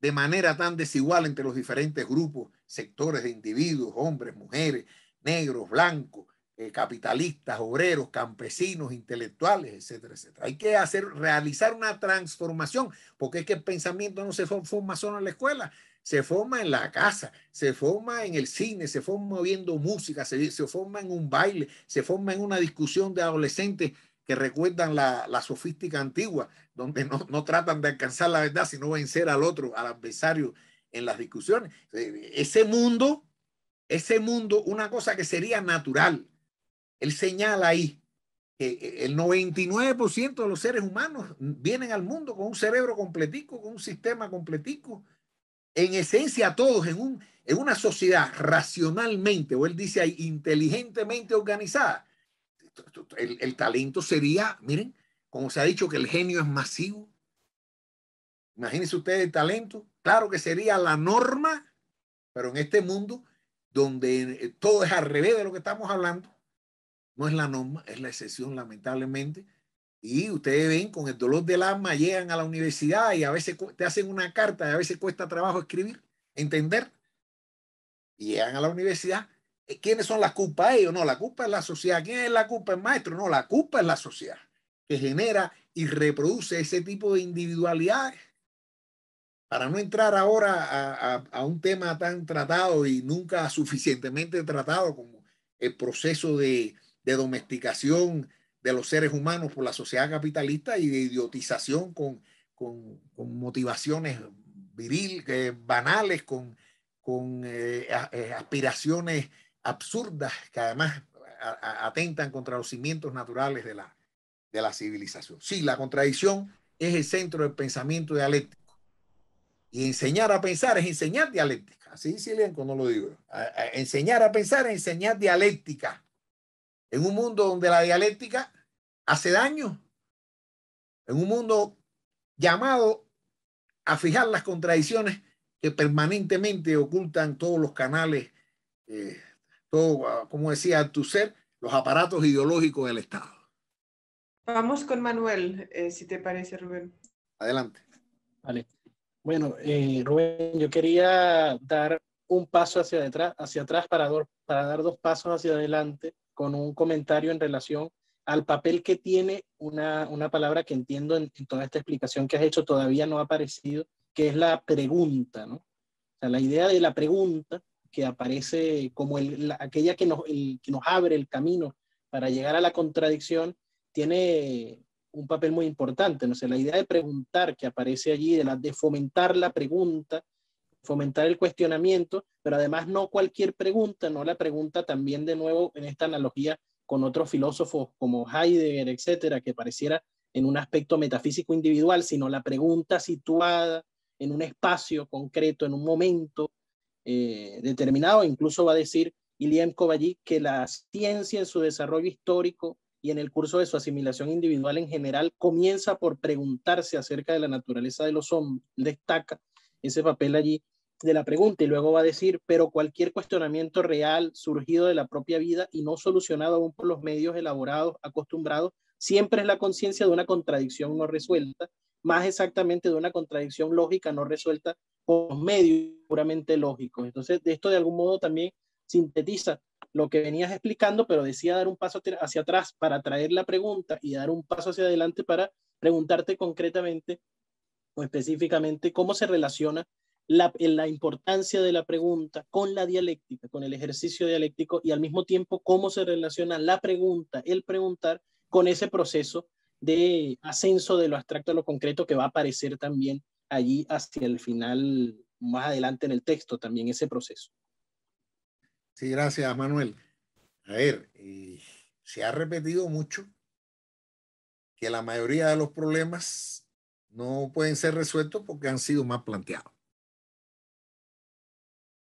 de manera tan desigual entre los diferentes grupos, sectores de individuos, hombres, mujeres, negros, blancos, eh, capitalistas, obreros, campesinos, intelectuales, etcétera, etcétera. Hay que hacer, realizar una transformación, porque es que el pensamiento no se forma solo en la escuela, se forma en la casa, se forma en el cine, se forma viendo música, se, se forma en un baile, se forma en una discusión de adolescentes que recuerdan la, la sofística antigua, donde no, tratan de alcanzar la verdad, sino vencer al otro, al adversario en las discusiones. Eh, ese mundo, ese mundo, una cosa que sería natural. Él señala ahí que eh, el 99% de los seres humanos vienen al mundo con un cerebro completico, con un sistema completico, en esencia todos en, un, en una sociedad racionalmente, o él dice ahí, inteligentemente organizada, el, el talento sería, miren, como se ha dicho que el genio es masivo. Imagínense ustedes el talento. Claro que sería la norma, pero en este mundo donde eh, todo es al revés de lo que estamos hablando, no es la norma, es la excepción lamentablemente. Y ustedes ven, con el dolor del alma llegan a la universidad y a veces te hacen una carta y a veces cuesta trabajo escribir, entender. Y llegan a la universidad. Eh, ¿Quiénes son las culpas ellos? No, la culpa es la sociedad. ¿Quién es la culpa? El maestro. No, la culpa es la sociedad que genera y reproduce ese tipo de individualidades. Para no entrar ahora a, un tema tan tratado y nunca suficientemente tratado como el proceso de, de domesticación de los seres humanos por la sociedad capitalista y de idiotización con, con, con motivaciones viril, banales, con, con eh, eh, aspiraciones absurdas que además atentan contra los cimientos naturales de la, de la civilización. Sí, la contradicción es el centro del pensamiento dialéctico. Y enseñar a pensar es enseñar dialéctica. Así dice el no lo digo. enseñar a pensar es enseñar dialéctica. En un mundo donde la dialéctica hace daño en un mundo llamado a fijar las contradicciones que permanentemente ocultan todos los canales, eh, todo, como decía tu ser, los aparatos ideológicos del Estado. Vamos con Manuel, eh, si te parece, Rubén. Adelante. Bueno, eh, Rubén, yo quería dar un paso hacia, hacia atrás para dar dos pasos hacia adelante con un comentario en relación al papel que tiene una, palabra que entiendo en, toda esta explicación que has hecho todavía no ha aparecido, que es la pregunta, ¿no? sea, la idea de la pregunta que aparece como aquella que nos, abre el camino para llegar a la contradicción, tiene un papel muy importante, ¿no? O la idea de preguntar que aparece allí, de, de fomentar la pregunta, fomentar el cuestionamiento, pero además no cualquier pregunta, no la pregunta también de nuevo en esta analogía con otros filósofos como Heidegger, etcétera, que pareciera en un aspecto metafísico individual, sino la pregunta situada en un espacio concreto, en un momento eh, determinado. Incluso va a decir Iliam Kovallí que la ciencia en su desarrollo histórico y en el curso de su asimilación individual en general comienza por preguntarse acerca de la naturaleza de los hombres. Destaca ese papel allí de la pregunta y luego va a decir, pero cualquier cuestionamiento real surgido de la propia vida y no solucionado aún por los medios elaborados, acostumbrados, siempre es la conciencia de una contradicción no resuelta, más exactamente de una contradicción lógica no resuelta por medio medios puramente lógicos. Entonces, esto de algún modo también sintetiza lo que venías explicando, pero decía dar un paso hacia atrás para traer la pregunta y dar un paso hacia adelante para preguntarte concretamente o específicamente cómo se relaciona eh, la, importancia de la pregunta con la dialéctica, con el ejercicio dialéctico y al mismo tiempo cómo se relaciona la pregunta, el preguntar con ese proceso de ascenso de lo abstracto a lo concreto que va a aparecer también allí hacia el final, más adelante en el texto también ese proceso. Sí, gracias Manuel. A ver, se ha repetido mucho que la mayoría de los problemas no pueden ser resueltos porque han sido más planteados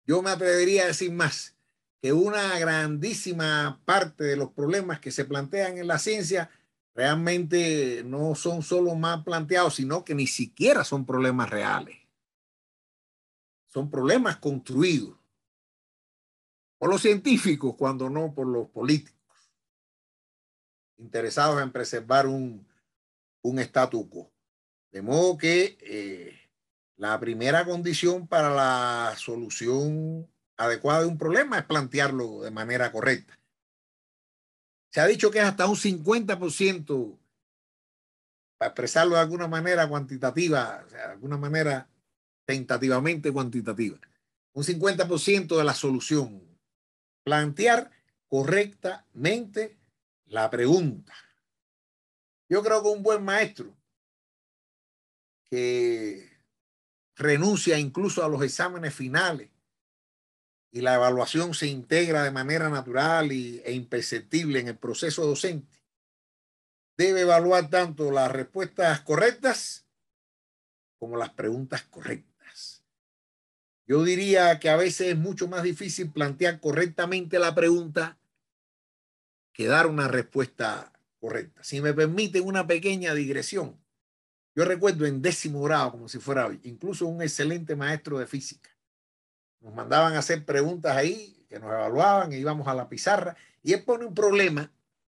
yo me atrevería a decir más, que una grandísima parte de los problemas que se plantean en la ciencia realmente no son solo más planteados, sino que ni siquiera son problemas reales. Son problemas construidos por los científicos, cuando no por los políticos, interesados en preservar un, un statu quo. De modo que eh, la primera condición para la solución adecuada de un problema es plantearlo de manera correcta. Se ha dicho que es hasta un 50%, para expresarlo de alguna manera cuantitativa, de alguna manera tentativamente cuantitativa, un 50% de la solución. Plantear correctamente la pregunta. Yo creo que un buen maestro que renuncia incluso a los exámenes finales y la evaluación se integra de manera natural e imperceptible en el proceso docente. Debe evaluar tanto las respuestas correctas como las preguntas correctas. Yo diría que a veces es mucho más difícil plantear correctamente la pregunta que dar una respuesta correcta. Si me permiten una pequeña digresión, yo recuerdo en décimo grado, como si fuera hoy, incluso un excelente maestro de física. Nos mandaban a hacer preguntas ahí, que nos evaluaban, e íbamos a la pizarra, y él pone un problema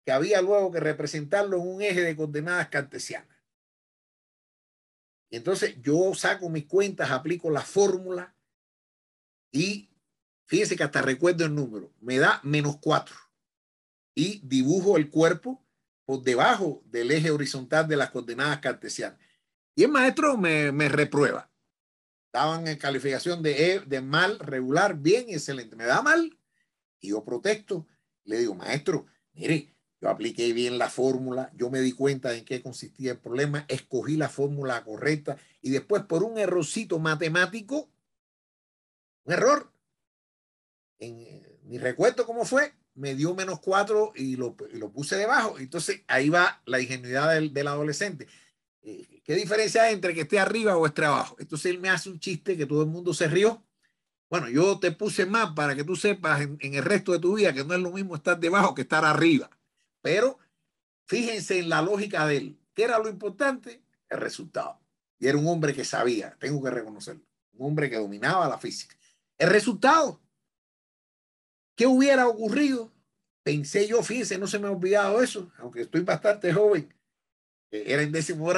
que había luego que representarlo en un eje de coordenadas cartesianas. entonces yo saco mis cuentas, aplico la fórmula y fíjense que hasta recuerdo el número, me da menos cuatro y dibujo el cuerpo por debajo del eje horizontal de las coordenadas cartesianas. Y el maestro me, reprueba. Estaban en calificación de, e, de mal, regular, bien, excelente. Me da mal y yo protesto. Le digo, maestro, mire, yo apliqué bien la fórmula, yo me di cuenta en qué consistía el problema, escogí la fórmula correcta y después por un errorcito matemático, un error, en, ni eh, recuerdo cómo fue, me dio menos cuatro y lo, puse debajo. Entonces ahí va la ingenuidad del, adolescente. Eh, ¿Qué diferencia hay entre que esté arriba o esté abajo? Entonces él me hace un chiste que todo el mundo se rió. Bueno, yo te puse más para que tú sepas en, el resto de tu vida que no es lo mismo estar debajo que estar arriba. Pero fíjense en la lógica de él. ¿Qué era lo importante? El resultado. Y era un hombre que sabía, tengo que reconocerlo, un hombre que dominaba la física. El resultado. ¿Qué hubiera ocurrido? Pensé yo, fíjense, no se me ha olvidado eso, aunque estoy bastante joven, era en décimo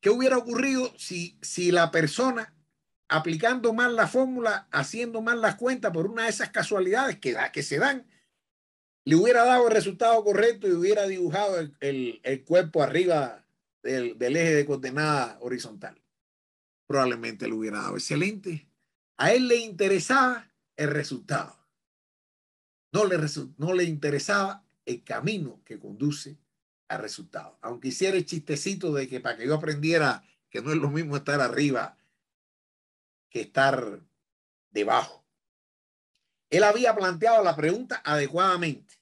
¿Qué hubiera ocurrido si, si la persona, aplicando mal la fórmula, haciendo mal las cuentas por una de esas casualidades que, da, que se dan, le hubiera dado el resultado correcto y hubiera dibujado el, el, cuerpo arriba del, del, eje de coordenada horizontal? Probablemente le hubiera dado excelente. A él le interesaba el resultado. No le, no le interesaba el camino que conduce a Aunque hiciera el chistecito de que para que yo aprendiera que no es lo mismo estar arriba que estar debajo. Él había planteado la pregunta adecuadamente.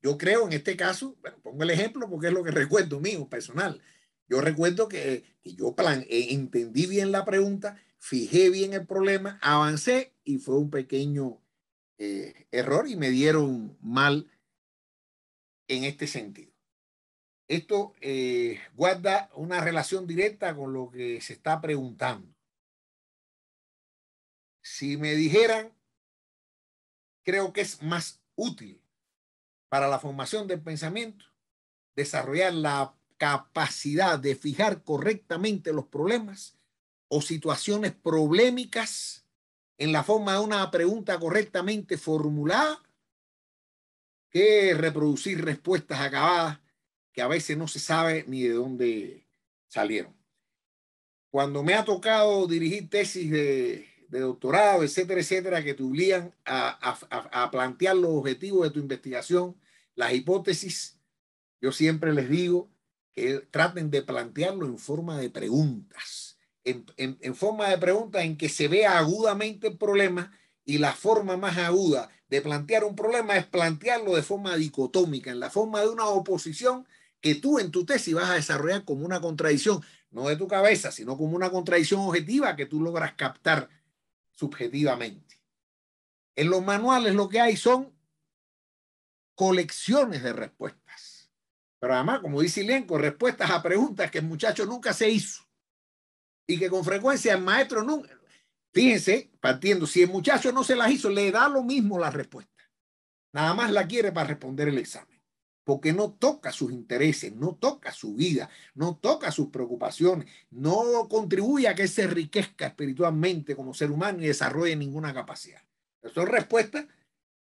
Yo creo en este caso, bueno, pongo el ejemplo porque es lo que recuerdo mío, personal. Yo recuerdo que, yo plan, e, entendí bien la pregunta, fijé bien el problema, avancé y fue un pequeño eh, error y me dieron mal en este sentido. Esto eh, guarda una relación directa con lo que se está preguntando. Si me dijeran, creo que es más útil para la formación del pensamiento desarrollar la capacidad de fijar correctamente los problemas o situaciones problemáticas en la forma de una pregunta correctamente formulada que reproducir respuestas acabadas que a veces no se sabe ni de dónde salieron. Cuando me ha tocado dirigir tesis de, doctorado, etcétera, etcétera, que te obligan a, plantear los objetivos de tu investigación, las hipótesis, yo siempre les digo que traten de plantearlo en forma de preguntas, en, forma de preguntas en que se vea agudamente el problema y la forma más aguda de plantear un problema es plantearlo de forma dicotómica, en la forma de una oposición que tú en tu tesis vas a desarrollar como una contradicción, no de tu cabeza, sino como una contradicción objetiva que tú logras captar subjetivamente. En los manuales lo que hay son colecciones de respuestas. Pero además, como dice Ilenco, respuestas a preguntas que el muchacho nunca se hizo y que con frecuencia el maestro nunca... Fíjense, partiendo, si el muchacho no se las hizo, le da lo mismo la respuesta. Nada más la quiere para responder el examen porque no toca sus intereses, no toca su vida, no toca sus preocupaciones, no contribuye a que se enriquezca espiritualmente como ser humano y desarrolle ninguna capacidad. son respuestas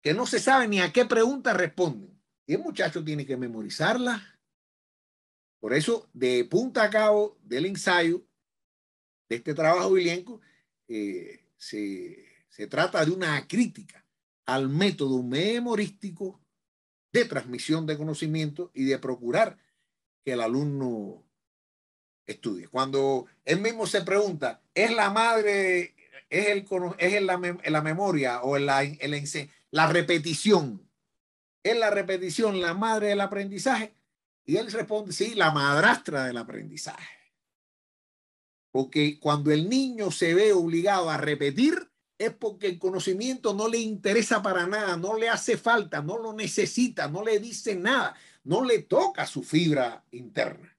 que no se sabe ni a qué preguntas responden. Y el muchacho tiene que memorizarlas. Por eso, de punta a cabo del ensayo de este trabajo bilienco, eh, se trata de una crítica al método memorístico de transmisión de conocimiento y de procurar que el alumno estudie. Cuando él mismo se pregunta, ¿es la madre, es, el, es en la, memoria o en la, la, la repetición? ¿Es la repetición la madre del aprendizaje? Y él responde, sí, la madrastra del aprendizaje. Porque cuando el niño se ve obligado a repetir, es porque el conocimiento no le interesa para nada, no le hace falta, no lo necesita, no le dice nada, no le toca su fibra interna.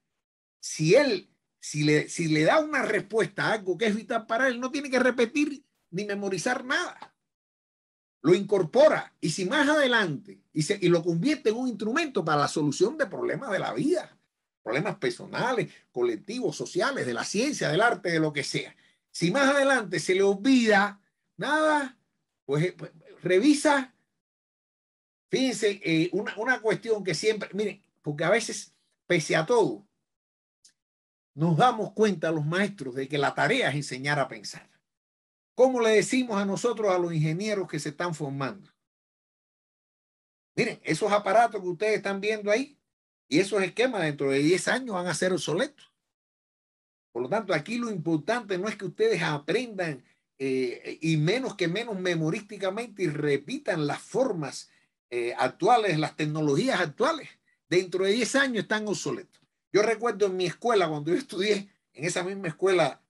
Si él, si le, si le da una respuesta a algo que es vital para él, no tiene que repetir ni memorizar nada. Lo incorpora y si más adelante y, y lo convierte en un instrumento para la solución de problemas de la vida, problemas personales, colectivos, sociales, de la ciencia, del arte, de lo que sea. Si más adelante se le olvida Nada. Pues, eh, pues, revisa. Fíjense, eh, una, una cuestión que siempre, miren, porque a veces, pese a todo, nos damos cuenta los maestros de que la tarea es enseñar a pensar. ¿Cómo le decimos a nosotros, a los ingenieros que se están formando? Miren, esos aparatos que ustedes están viendo ahí y esos esquemas dentro de 10 años van a ser obsoletos. Por lo tanto, aquí lo importante no es que ustedes aprendan eh, y menos que menos memorísticamente y repitan las formas eh, actuales, las tecnologías actuales. Dentro de 10 años están obsoletos. Yo recuerdo en mi escuela, cuando yo estudié, en esa misma escuela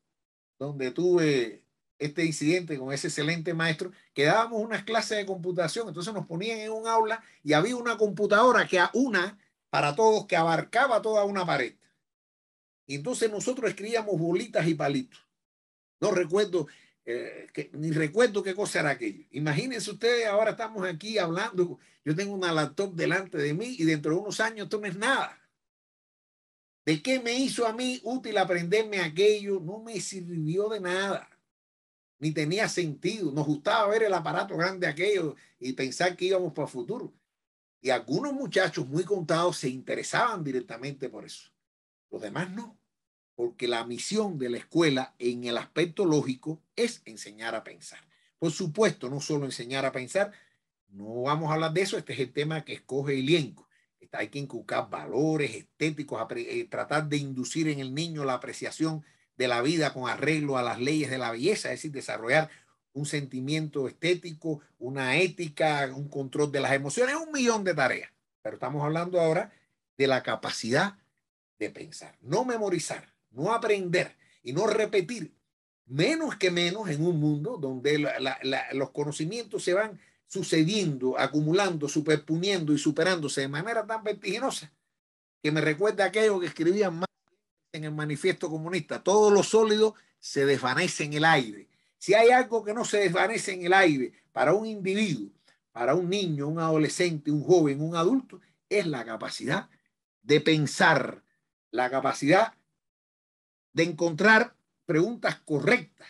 donde tuve este incidente con ese excelente maestro, que dábamos unas clases de computación, entonces nos ponían en un aula y había una computadora que a una para todos que abarcaba toda una pared. Y entonces nosotros escribíamos bolitas y palitos. No recuerdo eh, ni recuerdo qué cosa era aquello. Imagínense ustedes, ahora estamos aquí hablando, yo tengo una laptop delante de mí y dentro de unos años esto no es nada. ¿De qué me hizo a mí útil aprenderme aquello? No me sirvió de nada, ni tenía sentido. Nos gustaba ver el aparato grande aquello y pensar que íbamos para el futuro. Y algunos muchachos muy contados se interesaban directamente por eso. Los demás no porque la misión de la escuela en el aspecto lógico es enseñar a pensar. Por supuesto, no solo enseñar a pensar, no vamos a hablar de eso, este es el tema que escoge Está Hay que inculcar valores estéticos, eh, tratar de inducir en el niño la apreciación de la vida con arreglo a las leyes de la belleza, es decir, desarrollar un sentimiento estético, una ética, un control de las emociones, un millón de tareas. Pero estamos hablando ahora de la capacidad de pensar, no memorizar, no aprender y no repetir, menos que menos en un mundo donde los conocimientos se van sucediendo, acumulando, superponiendo y superándose de manera tan vertiginosa que me recuerda aquello que escribían más en el manifiesto comunista, todo lo sólido se desvanece en el aire. Si hay algo que no se desvanece en el aire para un individuo, para un niño, un adolescente, un joven, un adulto, es la capacidad de pensar, la capacidad de encontrar preguntas correctas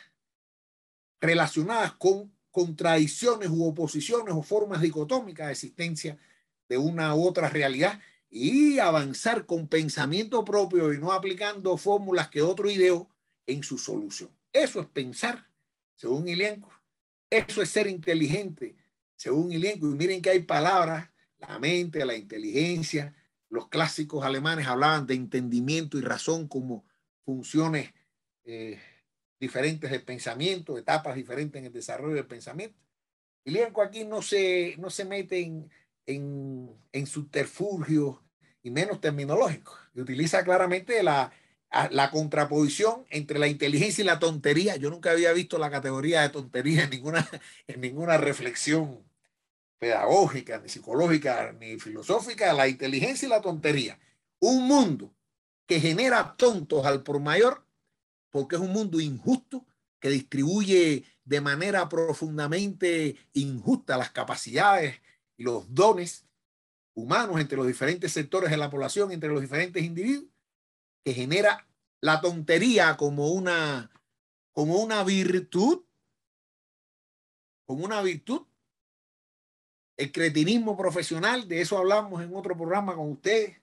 relacionadas con contradicciones u oposiciones o formas dicotómicas de existencia de una u otra realidad y avanzar con pensamiento propio y no aplicando fórmulas que otro ideó en su solución. Eso es pensar, según Ilienko. Eso es ser inteligente, según Ilienko. Y miren que hay palabras, la mente, la inteligencia. Los clásicos alemanes hablaban de entendimiento y razón como funciones eh, diferentes del pensamiento, etapas diferentes en el desarrollo del pensamiento. Y lienzo aquí no se, no se mete en, en, subterfugios y menos terminológicos. utiliza claramente la, la contraposición entre la inteligencia y la tontería. Yo nunca había visto la categoría de tontería en ninguna, en ninguna reflexión pedagógica, ni psicológica, ni filosófica, la inteligencia y la tontería. Un mundo que genera tontos al por mayor, porque es un mundo injusto que distribuye de manera profundamente injusta las capacidades y los dones humanos entre los diferentes sectores de la población, entre los diferentes individuos, que genera la tontería como una, como una virtud, como una virtud. El cretinismo profesional, de eso hablamos en otro programa con ustedes,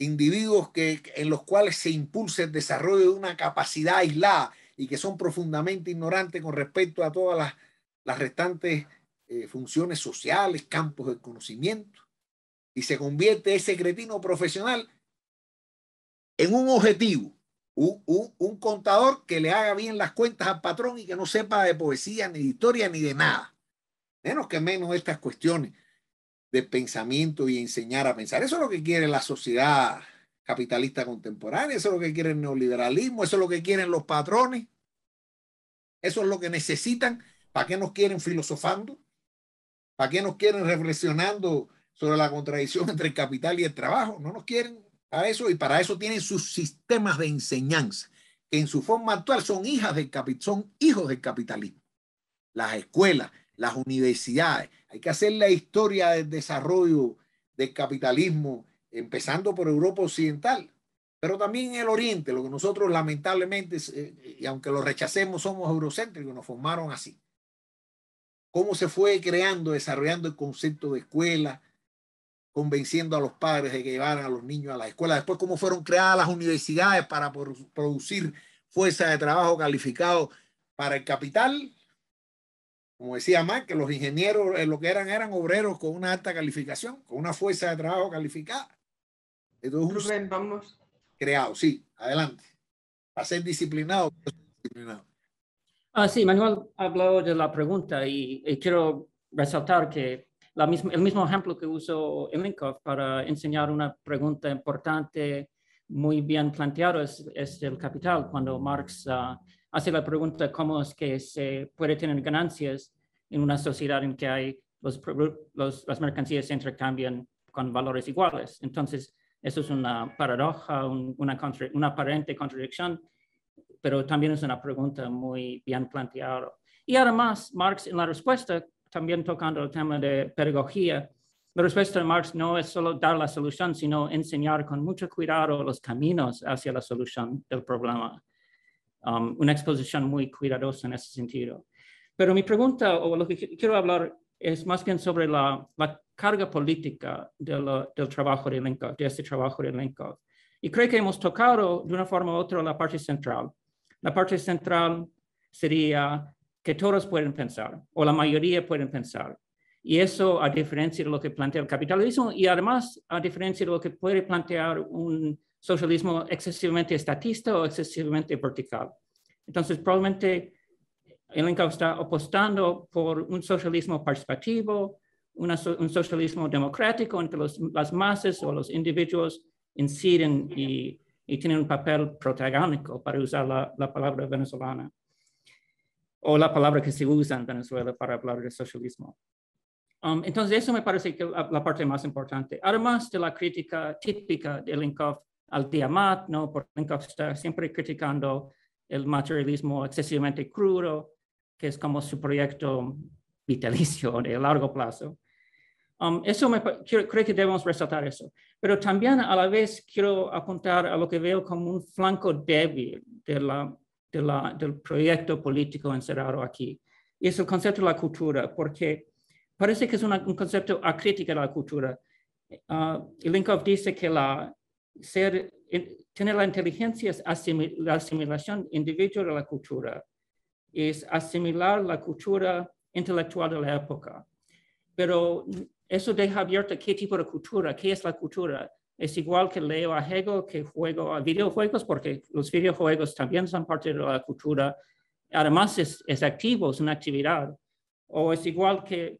individuos que, en los cuales se impulsa el desarrollo de una capacidad aislada y que son profundamente ignorantes con respecto a todas las, restantes eh, funciones sociales, campos de conocimiento, y se convierte ese cretino profesional en un objetivo, un, un, contador que le haga bien las cuentas al patrón y que no sepa de poesía, ni de historia, ni de nada. Menos que menos estas cuestiones de pensamiento y enseñar a pensar. Eso es lo que quiere la sociedad capitalista contemporánea, eso es lo que quiere el neoliberalismo, eso es lo que quieren los patrones, eso es lo que necesitan. ¿Para qué nos quieren filosofando? ¿Para qué nos quieren reflexionando sobre la contradicción entre el capital y el trabajo? No nos quieren para eso y para eso tienen sus sistemas de enseñanza que en su forma actual son hijas son hijos del capitalismo. Las escuelas, las universidades. Hay que hacer la historia del desarrollo del capitalismo, empezando por Europa Occidental, pero también en el Oriente, lo que nosotros lamentablemente, eh, y aunque lo rechacemos, somos eurocéntricos, nos formaron así. Cómo se fue creando, desarrollando el concepto de escuela, convenciendo a los padres de que llevaran a los niños a la escuela. Después, cómo fueron creadas las universidades para producir fuerza de trabajo calificado para el capital como decía Marx, que los ingenieros eh, lo que eran eran obreros con una alta calificación, con una fuerza de trabajo calificada. Entonces, vamos. Creado, sí, adelante. Para ser disciplinado. disciplinado. Ah, sí, Manuel habló de la pregunta y, quiero resaltar que la misma, el mismo ejemplo que usó Elinkov para enseñar una pregunta importante, muy bien planteado, es, el capital, cuando Marx ah, hace la pregunta cómo es que se puede tener ganancias en una sociedad en que los, las mercancías se intercambian con valores iguales. Entonces, eso es una paradoja, una, una aparente contradicción, pero también es una pregunta muy bien planteada. Y además, Marx en la respuesta, también tocando el tema de pedagogía, la respuesta de Marx no es solo dar la solución, sino enseñar con mucho cuidado los caminos hacia la solución del problema. Um, una exposición muy cuidadosa en ese sentido. Pero mi pregunta o lo que quiero hablar es más bien sobre la, carga política del trabajo de Lincoln, de este trabajo de Lincoln. Y creo que hemos tocado de una forma u otra la parte central. La parte central sería que todos pueden pensar, o la mayoría pueden pensar. Y eso a diferencia de lo que plantea el capitalismo y además a diferencia de lo que puede plantear un socialismo excesivamente estatista o excesivamente vertical. Entonces, probablemente el está apostando por un socialismo participativo, un socialismo democrático en que las masas o los individuos inciden y, tienen un papel protagónico, para usar la, palabra venezolana, o la palabra que se usa en Venezuela para hablar de socialismo. Um, entonces, eso me parece que la, la parte más importante. Además de la crítica típica de Inca al Tiamat, ¿no? Por está siempre criticando el materialismo excesivamente crudo, que es como su proyecto vitalicio de largo plazo. Um, eso me, creo que debemos resaltar eso. Pero también a la vez quiero apuntar a lo que veo como un flanco débil de la, del proyecto político encerrado aquí. Y es el concepto de la cultura, porque parece que es un concepto acrítico de la cultura. Eh, uh, Linkov dice que la, ser, tener la inteligencia es la asimilación individual de la cultura, es asimilar la cultura intelectual de la época. Pero eso deja abierto qué tipo de cultura, qué es la cultura. Es igual que leo a Hegel, que juego a videojuegos, porque los videojuegos también son parte de la cultura. Además, es, es activo, es una actividad. O es igual que,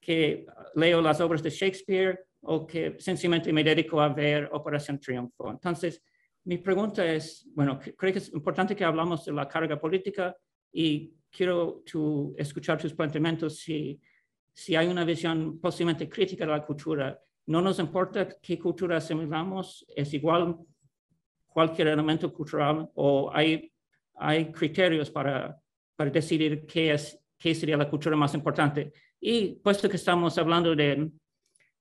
que leo las obras de Shakespeare, o que sencillamente me dedico a ver Operación Triunfo. Entonces, mi pregunta es, bueno, creo que es importante que hablamos de la carga política y quiero escuchar tus planteamientos si, si hay una visión posiblemente crítica de la cultura. No nos importa qué cultura asimilamos, es igual cualquier elemento cultural o hay, hay criterios para, para decidir qué, es, qué sería la cultura más importante. Y puesto que estamos hablando de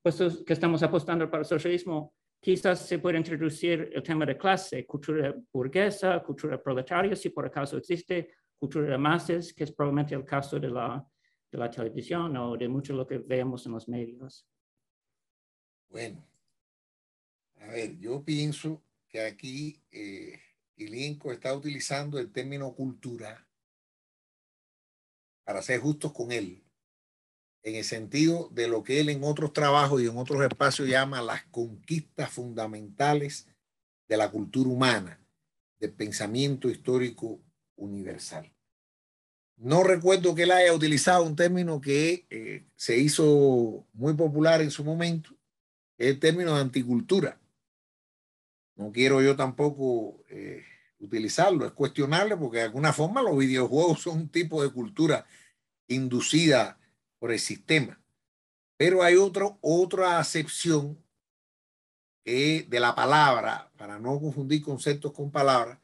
pues que estamos apostando para el socialismo, quizás se puede introducir el tema de clase, cultura burguesa, cultura proletaria, si por acaso existe, cultura de masas, que es probablemente el caso de la, de la televisión o de mucho lo que vemos en los medios. Bueno, a ver, yo pienso que aquí eh, Ilinco está utilizando el término cultura para ser justos con él en el sentido de lo que él en otros trabajos y en otros espacios llama las conquistas fundamentales de la cultura humana, del pensamiento histórico universal. No recuerdo que él haya utilizado un término que eh, se hizo muy popular en su momento, el término de anticultura. No quiero yo tampoco eh, utilizarlo, es cuestionable porque de alguna forma los videojuegos son un tipo de cultura inducida por el sistema. Pero hay otro, otra acepción de la palabra, para no confundir conceptos con palabras,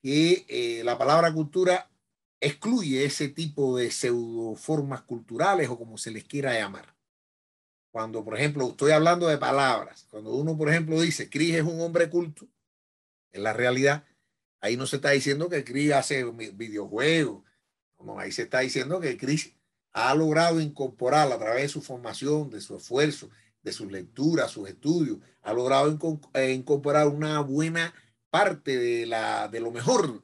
que eh, la palabra cultura excluye ese tipo de pseudoformas culturales o como se les quiera llamar. Cuando, por ejemplo, estoy hablando de palabras, cuando uno, por ejemplo, dice, Cris es un hombre culto, en la realidad, ahí no se está diciendo que Cris hace videojuegos, no, ahí se está diciendo que Cris ha logrado incorporar a través de su formación, de su esfuerzo, de sus lecturas, sus estudios, ha logrado eh, incorporar una buena parte de, la, de lo mejor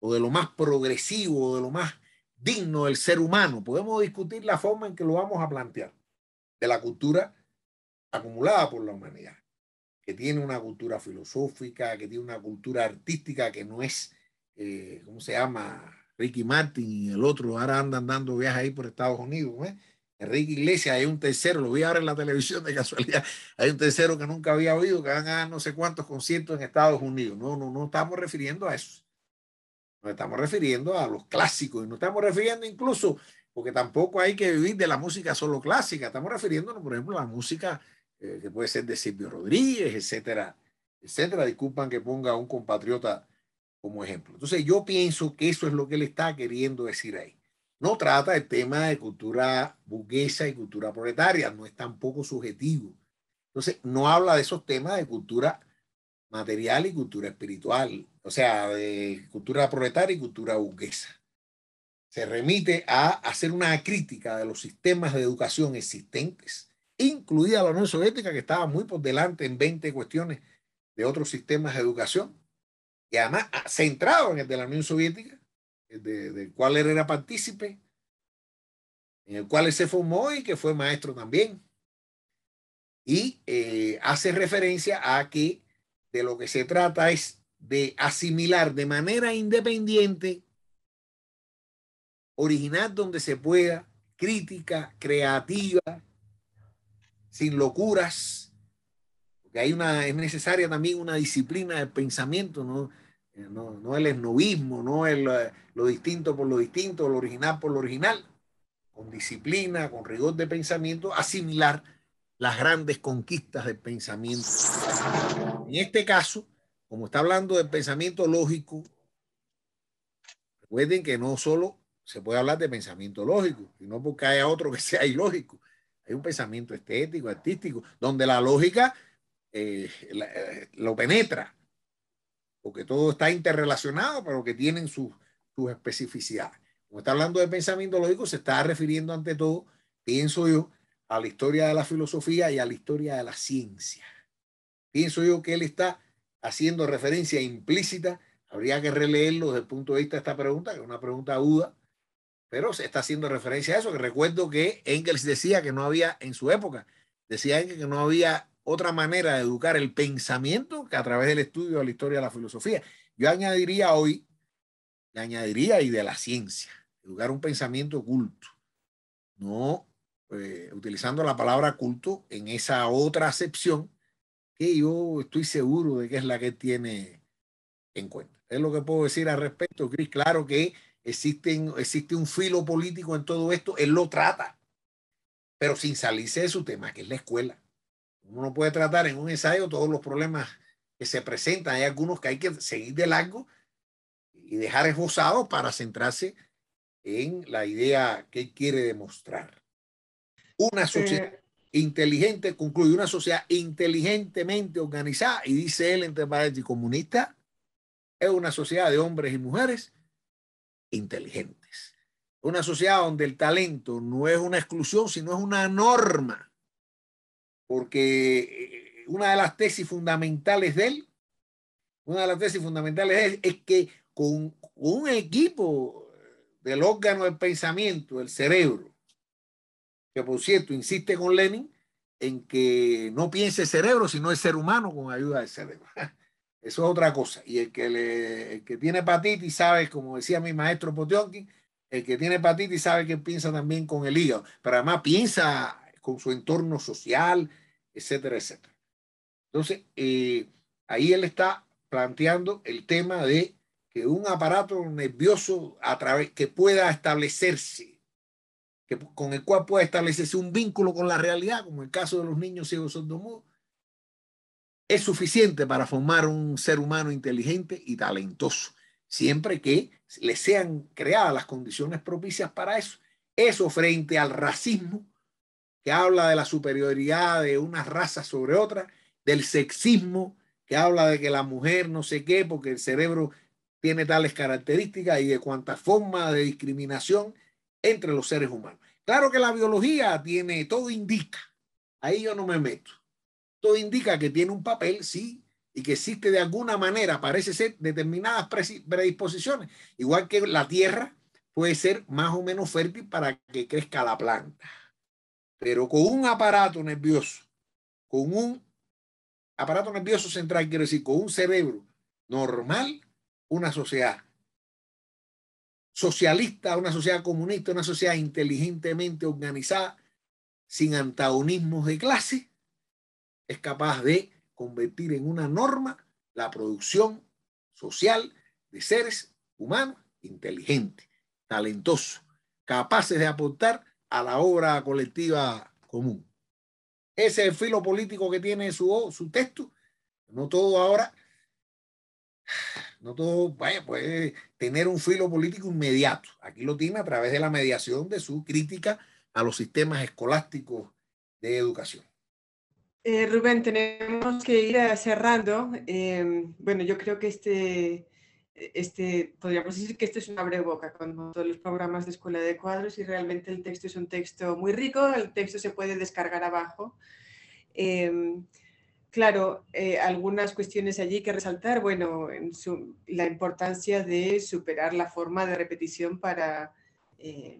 o de lo más progresivo, de lo más digno del ser humano. Podemos discutir la forma en que lo vamos a plantear, de la cultura acumulada por la humanidad, que tiene una cultura filosófica, que tiene una cultura artística que no es, eh, ¿cómo se llama? Ricky Martin y el otro, ahora andan dando viajes ahí por Estados Unidos. ¿eh? Enrique Iglesias, hay un tercero, lo vi ahora en la televisión de casualidad, hay un tercero que nunca había oído, que van a no sé cuántos conciertos en Estados Unidos. No, no, no estamos refiriendo a eso. Nos estamos refiriendo a los clásicos y no estamos refiriendo incluso, porque tampoco hay que vivir de la música solo clásica, estamos refiriéndonos, por ejemplo, a la música eh, que puede ser de Silvio Rodríguez, etcétera, etcétera. Disculpan que ponga a un compatriota como ejemplo. Entonces yo pienso que eso es lo que él está queriendo decir ahí. No trata el tema de cultura burguesa y cultura proletaria, no es tampoco subjetivo. Entonces no habla de esos temas de cultura material y cultura espiritual, o sea, de cultura proletaria y cultura burguesa. Se remite a hacer una crítica de los sistemas de educación existentes, incluida la Unión Soviética, que estaba muy por delante en 20 cuestiones de otros sistemas de educación, y además ah, centrado en el de la Unión Soviética, de, del cual él era partícipe, en el cual él se formó y que fue maestro también. Y eh, hace referencia a que de lo que se trata es de asimilar de manera independiente, original donde se pueda, crítica, creativa, sin locuras, porque hay una, es necesaria también una disciplina de pensamiento, ¿no? Eh, no, el esnovismo, no el, eh, lo distinto por lo distinto, lo original por lo original, con disciplina, con rigor de pensamiento, asimilar las grandes conquistas del pensamiento. En este caso, como está hablando del pensamiento lógico, recuerden que no solo se puede hablar de pensamiento lógico, sino porque haya otro que sea ilógico. Hay un pensamiento estético, artístico, donde la lógica eh, lo penetra porque todo está interrelacionado, pero que tienen sus, sus especificidades. Como está hablando de pensamiento lógico, se está refiriendo ante todo, pienso yo, a la historia de la filosofía y a la historia de la ciencia. Pienso yo que él está haciendo referencia implícita, habría que releerlo desde el punto de vista de esta pregunta, que es una pregunta aguda, pero se está haciendo referencia a eso, que recuerdo que Engels decía que no había, en su época, decía que no había otra manera de educar el pensamiento que a través del estudio de la historia de la filosofía. Yo añadiría hoy, le añadiría y de la ciencia, educar un pensamiento culto no eh, utilizando la palabra culto en esa otra acepción que yo estoy seguro de que es la que tiene en cuenta. Es lo que puedo decir al respecto, Cris. Claro que existen, existe un filo político en todo esto, él lo trata, pero sin salirse de su tema, que es la escuela. Uno puede tratar en un ensayo todos los problemas que se presentan. Hay algunos que hay que seguir de largo y dejar esbozados para centrarse en la idea que quiere demostrar. Una sociedad inteligente, concluye, una sociedad inteligentemente organizada, y dice él entre y comunista, es una sociedad de hombres y mujeres inteligentes. Una sociedad donde el talento no es una exclusión, sino es una norma porque eh, una de las tesis fundamentales de él, una de las tesis fundamentales es que con un equipo del órgano del pensamiento, el cerebro, que por cierto insiste con Lenin en que no piense el cerebro, sino el ser humano con ayuda del cerebro. Eso es otra cosa. Y el que, le, que tiene hepatitis sabe, como decía mi maestro Potionkin, el que tiene hepatitis sabe que piensa también con el hígado, pero además piensa con su entorno social, etcétera, etcétera. Entonces, eh, ahí él está planteando el tema de que un aparato nervioso a través que pueda establecerse, que, con el cual pueda establecerse un vínculo con la realidad, como en el caso de los niños ciegos sordomudos, es suficiente para formar un ser humano inteligente y talentoso, siempre que le sean creadas las condiciones propicias para eso. Eso frente al racismo que habla de la superioridad de una raza sobre otra, del sexismo, que habla de que la mujer no sé qué, porque el cerebro tiene tales características y de cuantas formas de discriminación entre los seres humanos. Claro que la biología tiene, todo indica, ahí yo no me meto, todo indica que tiene un papel, sí, y que existe de alguna manera, parece ser determinadas predisposiciones, igual que la tierra puede ser más o menos fértil para que crezca la planta pero con un aparato nervioso, con un aparato nervioso central, quiero decir, con un cerebro normal, una sociedad socialista, una sociedad comunista, una sociedad inteligentemente organizada, sin antagonismos de clase, es capaz de convertir en una norma la producción social de seres humanos inteligentes, talentosos, capaces de aportar a la obra colectiva común. Ese es el filo político que tiene su, su texto. No todo ahora, no todo vaya, puede tener un filo político inmediato. Aquí lo tiene a través de la mediación de su crítica a los sistemas escolásticos de educación. Eh, Rubén, tenemos que ir cerrando. Eh, bueno, yo creo que este e, este, podríamos decir que esto es una boca con todos los programas de escuela de cuadros y realmente el texto es un texto muy rico, el texto se puede descargar abajo. Em, claro, eh, algunas cuestiones allí que resaltar, bueno, la importancia de superar la forma de repetición para, eh,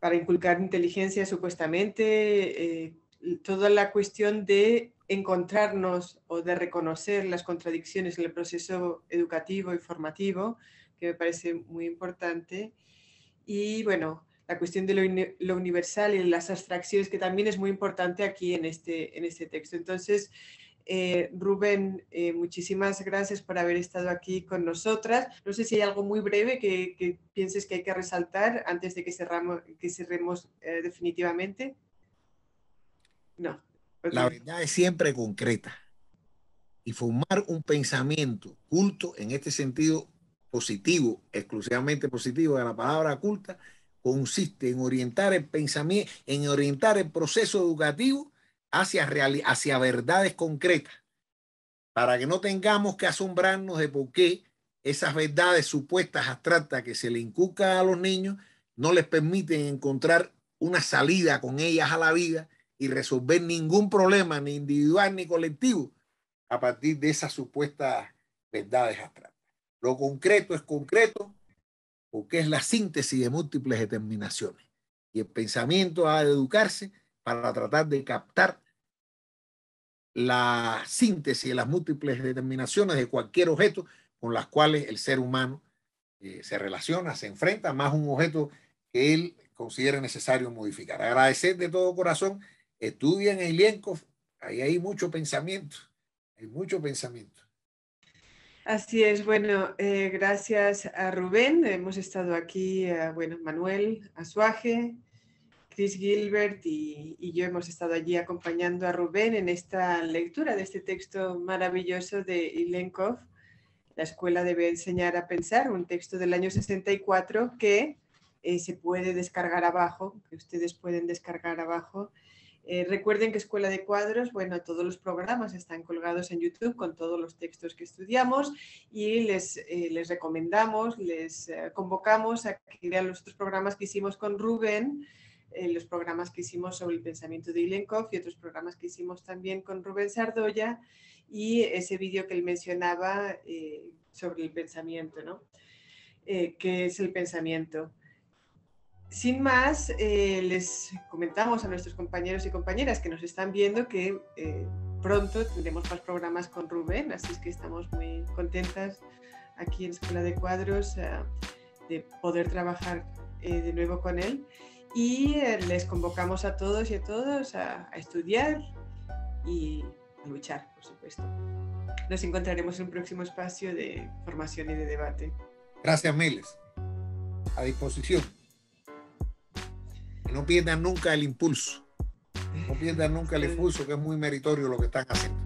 para inculcar inteligencia supuestamente, eh, toda la cuestión de encontrarnos o de reconocer las contradicciones en el proceso educativo y formativo, que me parece muy importante. Y bueno, la cuestión de lo, universal y las abstracciones, que también es muy importante aquí en este, en este texto. Entonces, eh, Rubén, eh, muchísimas gracias por haber estado aquí con nosotras. No sé si hay algo muy breve que, pienses que hay que resaltar antes de que, cerramos, que cerremos eh, definitivamente. No. Pues la verdad es siempre concreta. Y formar un pensamiento culto en este sentido positivo, exclusivamente positivo de la palabra culta, consiste en orientar el pensamiento, en orientar el proceso educativo hacia, hacia verdades concretas, para que no tengamos que asombrarnos de por qué esas verdades supuestas abstractas que se le inculcan a los niños no les permiten encontrar una salida con ellas a la vida y resolver ningún problema, ni individual ni colectivo, a partir de esas supuestas verdades abstractas. Lo concreto es concreto porque es la síntesis de múltiples determinaciones. Y el pensamiento ha de educarse para tratar de captar la síntesis de las múltiples determinaciones de cualquier objeto con las cuales el ser humano eh, se relaciona, se enfrenta, más un objeto que él considere necesario modificar. Agradecer de todo corazón estudian a ahí hay mucho pensamiento, hay mucho pensamiento. Así es, bueno, eh, gracias a Rubén, hemos estado aquí, eh, bueno, Manuel, Azuaje, Chris Gilbert y, yo hemos estado allí acompañando a Rubén en esta lectura de este texto maravilloso de Ilenkov, La escuela debe enseñar a pensar, un texto del año 64 que eh, se puede descargar abajo, que ustedes pueden descargar abajo eh, recuerden que Escuela de Cuadros, bueno, todos los programas están colgados en YouTube con todos los textos que estudiamos y les, eh, recomendamos, les eh, convocamos a que vean los otros programas que hicimos con Rubén, los programas que hicimos sobre el pensamiento de Ilenkov y otros programas que hicimos también con Rubén Sardoya y ese vídeo que él mencionaba sobre el pensamiento, ¿no? ¿Qué es el pensamiento? sin más, eh, les comentamos a nuestros compañeros y compañeras que nos están viendo que eh, pronto tendremos más programas con Rubén, así es que estamos muy contentas aquí en Escuela de Cuadros eh, de poder trabajar de nuevo con él. Y les convocamos a todos y a todos a, estudiar y a luchar, por supuesto. Nos encontraremos en un próximo espacio de formación y de debate. Gracias, Miles. A disposición no pierdan nunca el impulso. No pierdan nunca el impulso, que es muy meritorio lo que están haciendo.